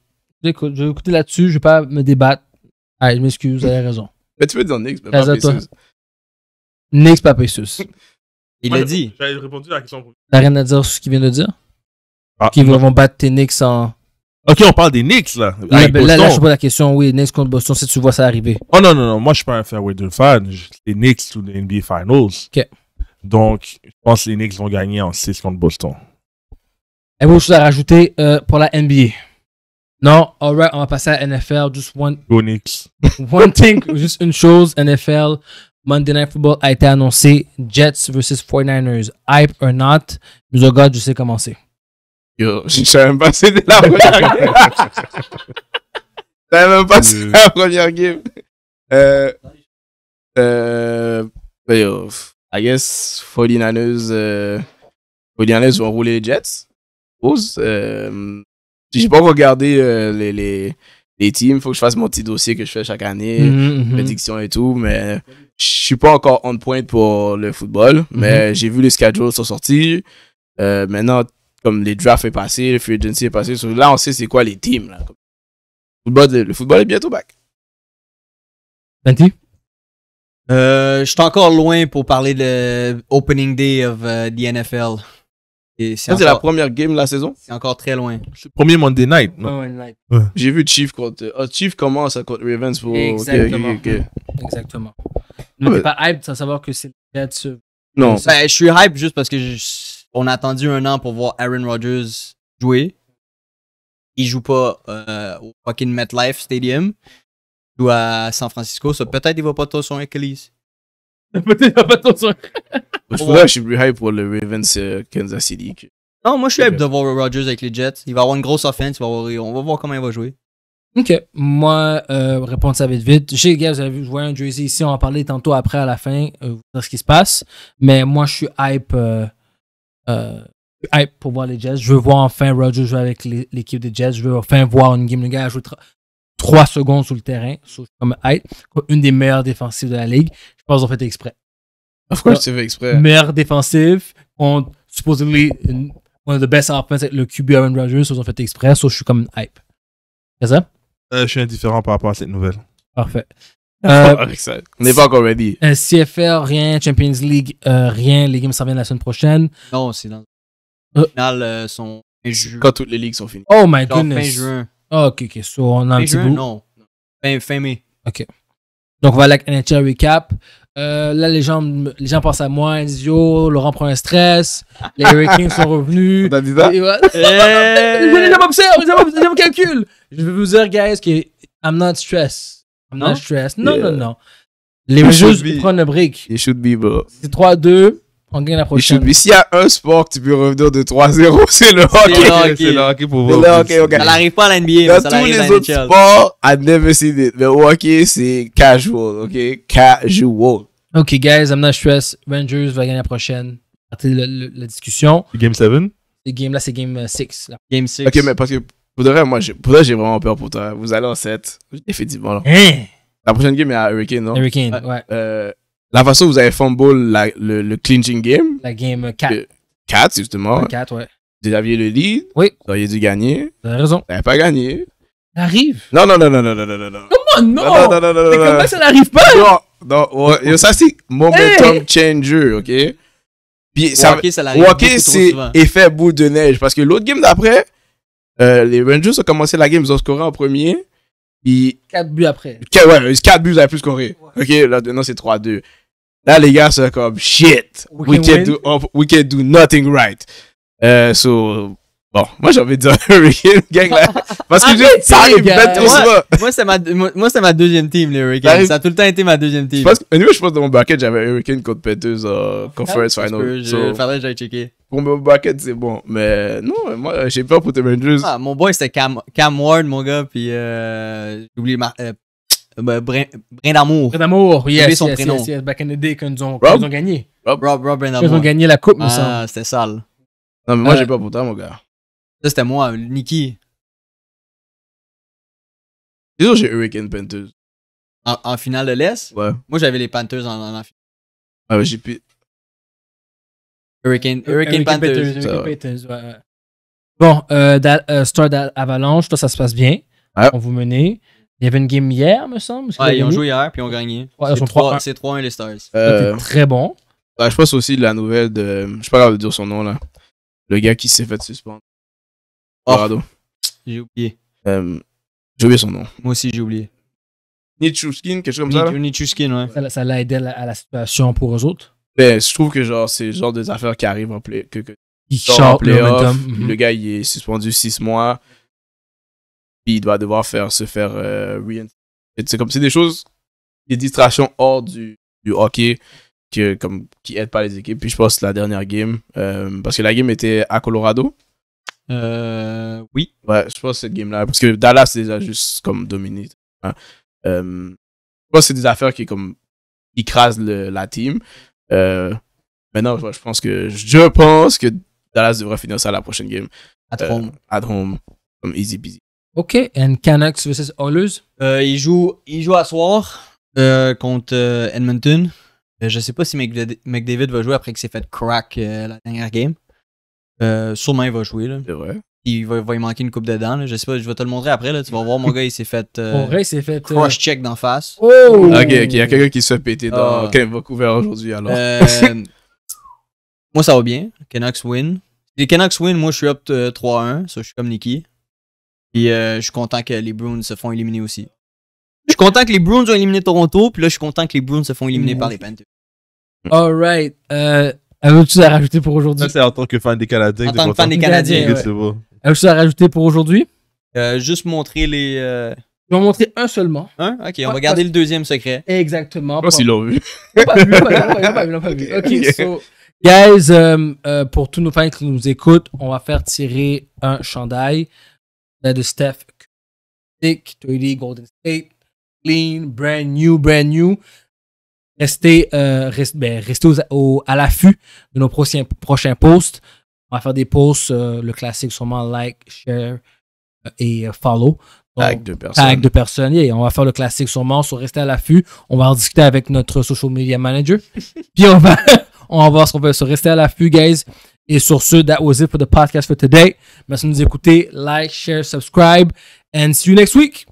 Je vous écoute. vais écouter là-dessus. Je vais pas me débattre. Allez, je m'excuse. Vous avez raison. Mais tu veux dire Knicks, mais pas Pacers. Knicks, pas Pacers. Il a dit. J'avais répondu à la question. T'as rien à dire sur ce qu'il vient de dire? Ah, Qu'ils vont battre tes Knicks en... Ok, on parle des Knicks, là. Là, là, là je pose la question, oui, Knicks contre Boston, si tu vois ça arriver. Oh non, non, non, moi, je suis pas un fairway de fan. Les Knicks ou les NBA Finals. Ok. Donc, je pense que les Knicks vont gagner en 6 contre Boston. Et vous, chose à rajouter euh, pour la NBA. Non, alright, on va passer à NFL. Just one. Knicks. One thing, juste une chose. NFL, Monday Night Football a été annoncé. Jets versus 49ers. Hype or not, God, je sais comment c'est. Yo, je savais même pas c'était la première game. Je savais même pas c'était la première game. Euh. Euh. I guess 49 euh, vont rouler les Jets. Si je euh, j'ai pas regardé euh, les, les, les, teams. Faut que je fasse mon petit dossier que je fais chaque année, mm et tout. Mais je suis pas encore on point pour le football. Mhm. Mais j'ai vu les schedules sont sortis. maintenant, comme les drafts sont passé, le free agency est passé. Là, on sait c'est quoi les teams. Là. Le, football, le football est bientôt back. Merci. Euh, je suis encore loin pour parler de opening day of uh, the NFL. C'est la première game de la saison C'est encore très loin. premier Monday night. Non? Monday night. J'ai vu Chief contre. Euh, oh, Chief commence contre Ravens pour. Exactement. Exactement. pas hype sans savoir que c'est là Non. Ben, je suis hype juste parce que on a attendu un an pour voir Aaron Rodgers jouer. Il joue pas euh, au fucking MetLife Stadium ou à San Francisco, ça peut-être il va pas sur un église. Peut-être il va pas trop sur Je je suis plus hype pour le Ravens euh, Kansas City. Non, moi je suis hype de voir Rodgers avec les Jets. Il va avoir une grosse offense, on va voir comment il va jouer. Ok, moi, euh, réponse va vite vite. Je sais, vous avez vu, je vois un jersey ici, on va en parler tantôt après à la fin, de euh, ce qui se passe. Mais moi, je suis hype, euh, hype pour voir les Jets. Je veux voir enfin Rodgers jouer avec l'équipe des Jets. Je veux enfin voir une game. de gars jouer 3 secondes sur le terrain, sauf comme hype, une des meilleures défensives de la ligue. Je pense qu'ils ont fait exprès. Of course, c'est fait exprès. Meilleure défensive contre supposedly one of the best offense le QB Aaron Rodgers, ils ont fait exprès, sauf je suis comme hype. C'est ça? Euh, je suis indifférent par rapport à cette nouvelle. Parfait. Euh, on n'est pas encore ready. Euh, rien. Champions League, euh, rien. Les games s'en viennent la semaine prochaine. Non, c'est dans euh, le final. Euh, sont... Quand toutes les ligues sont finies. Oh my Genre goodness. Fin juin. Ah, ok, ok. So, on a un petit bout. Non. Fin, fin mai. Ok. Donc, voilà, NHL recap. Euh, là, les gens, les gens pensent à moi, Enzio, Laurent prend un stress, les Hurricanes sont revenus. On a dit ça? Et, ouais. hey. je déjà je déjà calcul. Je vais vous dire, guys, que I'm not stressed. I'm non? not hein? stressed. Non, yeah. non, non. Les Hurricanes prennent le break. It should be, bro. C'est 3-2 gagne la prochaine. S'il y a un sport que tu peux revenir de 3-0, c'est le hockey. C'est le hockey pour vous. Ça n'arrive pas à l'NBA. Dans tous les autres sports, I've never seen it. Le hockey, c'est casual, ok? Casual. Ok, guys, I'm not stressed. Rangers va gagner la prochaine. Partez la discussion. Game 7? Game, là, c'est Game 6. Euh, game 6. Ok, mais parce que pour vrai, moi, pour vrai j'ai vraiment peur pour toi. Vous allez en 7. Effectivement. Hein? La prochaine game est à Hurricane, non? Hurricane, ouais. Euh, la façon où vous avez fumble la, le, le, clinching game. La game 4. 4, justement. 4, ouais. Vous aviez le lead. Oui. Vous auriez dû gagner. Vous avez raison. Vous n'avez pas gagné. Ça arrive. Non, non, non, non, non, non, non, non. Comment non? Non, non, non, non, non. Comment ça n'arrive pas? Non, non. Ouais, ça, c'est momentum hey! changer, OK? Puis ça, Walker, ça Walker c'est effet boule de neige. Parce que l'autre game d'après, euh, les Rangers ont commencé la game, ils ont scoré en premier. 4 buts après. 4, ouais, 4 euh, buts, vous avez plus qu'on Ouais. Ok, là, non, c'est 3-2. Là, les gars, c'est comme shit. We, can't oh, do, nothing right. Euh, so. Bon, moi j'ai envie de dire Hurricane Gang là. Parce que ça arrive bête trop souvent. Moi, c'est ma, moi, c'est ma deuxième team, les Hurricanes. Ça a tout le temps été ma deuxième team. Je pense, anyway, je pense que dans mon bracket, j'avais Hurricane contre Peteus en euh, ah, Conference Final. Je, so. Faudrait que j'aille checker pour me bucket, c'est bon. Mais non, moi, j'ai peur pour tes Rangers. Ah, mon boy, c'était Cam, Ward, mon gars, puis euh, j'ai oublié euh, euh, ben, Brin, d'amour. Brin d'amour, yes, yes, son prénom. back in the day, quand ils ont, gagné. Rob, Brin d'amour. Ils ont gagné la coupe, mais ah, ça. c'était sale. Non, mais moi, j'ai peur pour toi, mon gars. Ça, c'était moi, Nikki. C'est sûr, j'ai Hurricane Panthers. En, finale de l'Est? Ouais. Moi, j'avais les Panthers en, finale. Ah, j'ai pu. Hurricane, Hurricane, Panthers. Bon, euh, euh Star Avalanche, toi, ça se passe bien. On vous menait. Il y avait une game hier, me semble. Ouais, ils ont joué hier, puis ils ont gagné. c'est 3-1 les Stars. Euh, très bon. je pense aussi de la nouvelle de. Je suis pas capable de dire son nom, là. Le gars qui s'est fait suspendre. Oh, j'ai oublié. Euh, j'ai oublié son nom. Moi aussi, j'ai oublié. Nichuskin, quelque chose comme ça. Nichuskin, ouais. Ça l'a aidé à la, à la situation pour eux autres. Ben, je trouve que genre, c'est le genre des affaires qui arrivent en play. Que, que, il mhm. le gars, il est suspendu six mois. Puis il doit devoir faire, se faire euh, C'est comme, c'est des choses, des distractions hors du, du hockey que, comme, qui aident pas les équipes. Puis je pense la dernière game, euh, parce que la game était à Colorado. Euh, oui. Ouais, je pense cette game-là. Parce que Dallas c'est déjà juste comme dominé hein. euh, je pense que c'est des affaires qui comme écrasent le, la team. Euh, maintenant, je, pense que je pense que Dallas devrait finir ça à la prochaine game. At home. Euh, at home, comme easy busy. OK, and Canucks versus Oilers? Euh, il, joue, il joue à soir contre Edmonton. je sais pas si McDavid va jouer après qu'il s'est fait crack la dernière game. sûrement il va jouer. C'est vrai il va, y manquer une coupe dedans. dents, Je sais pas, je vais te le montrer après. Là. Tu vas voir, mon gars, il s'est fait. Euh, il s'est fait. Euh, Crush check d'en face. Oh! Ok, ok, il y a quelqu'un qui se fait péter dans. Oh. Ah. couvert aujourd'hui alors. Euh, moi, ça va bien. Canucks win. Les Canucks win, moi, je suis up 3-1. Euh, ça, je suis comme Nikki. Et je suis content que les Bruins se font éliminer aussi. Je suis content que les Bruins ont éliminé Toronto. Puis là, je suis content que les Bruins se font éliminer par les Panthers. Alright. Euh. Avez-vous tout à rajouter pour aujourd'hui? c'est en tant que fan des Canadiens. En tant que fan des Canadiens. Quelque chose à rajouter pour aujourd'hui? Euh, juste montrer les. Euh, Je vais vont montrer un seulement. Hein? Ok, on va garder le deuxième secret. Exactement. Je sais pas s'ils l'ont vu. pas vu, pas vu. Ok, so, guys, euh, pour tous nos fans qui nous écoutent, on va faire tirer un chandail de Steph Dick, Golden State, Clean, Brand New, Brand New. Restez, euh, ben, au, à l'affût de nos prochains, prochains posts. On va faire des posts, euh, le classique sûrement like, share euh, et euh, follow. Avec deux personnes. personnes. on va faire le classique sûrement sur rester à l'affût. On va en discuter avec notre social media manager. Puis on va, on va voir ce qu'on peut se rester à l'affût, guys. Et sur ce, that was it for the podcast for today. Merci de nous écouter. Like, share, subscribe. And see you next week.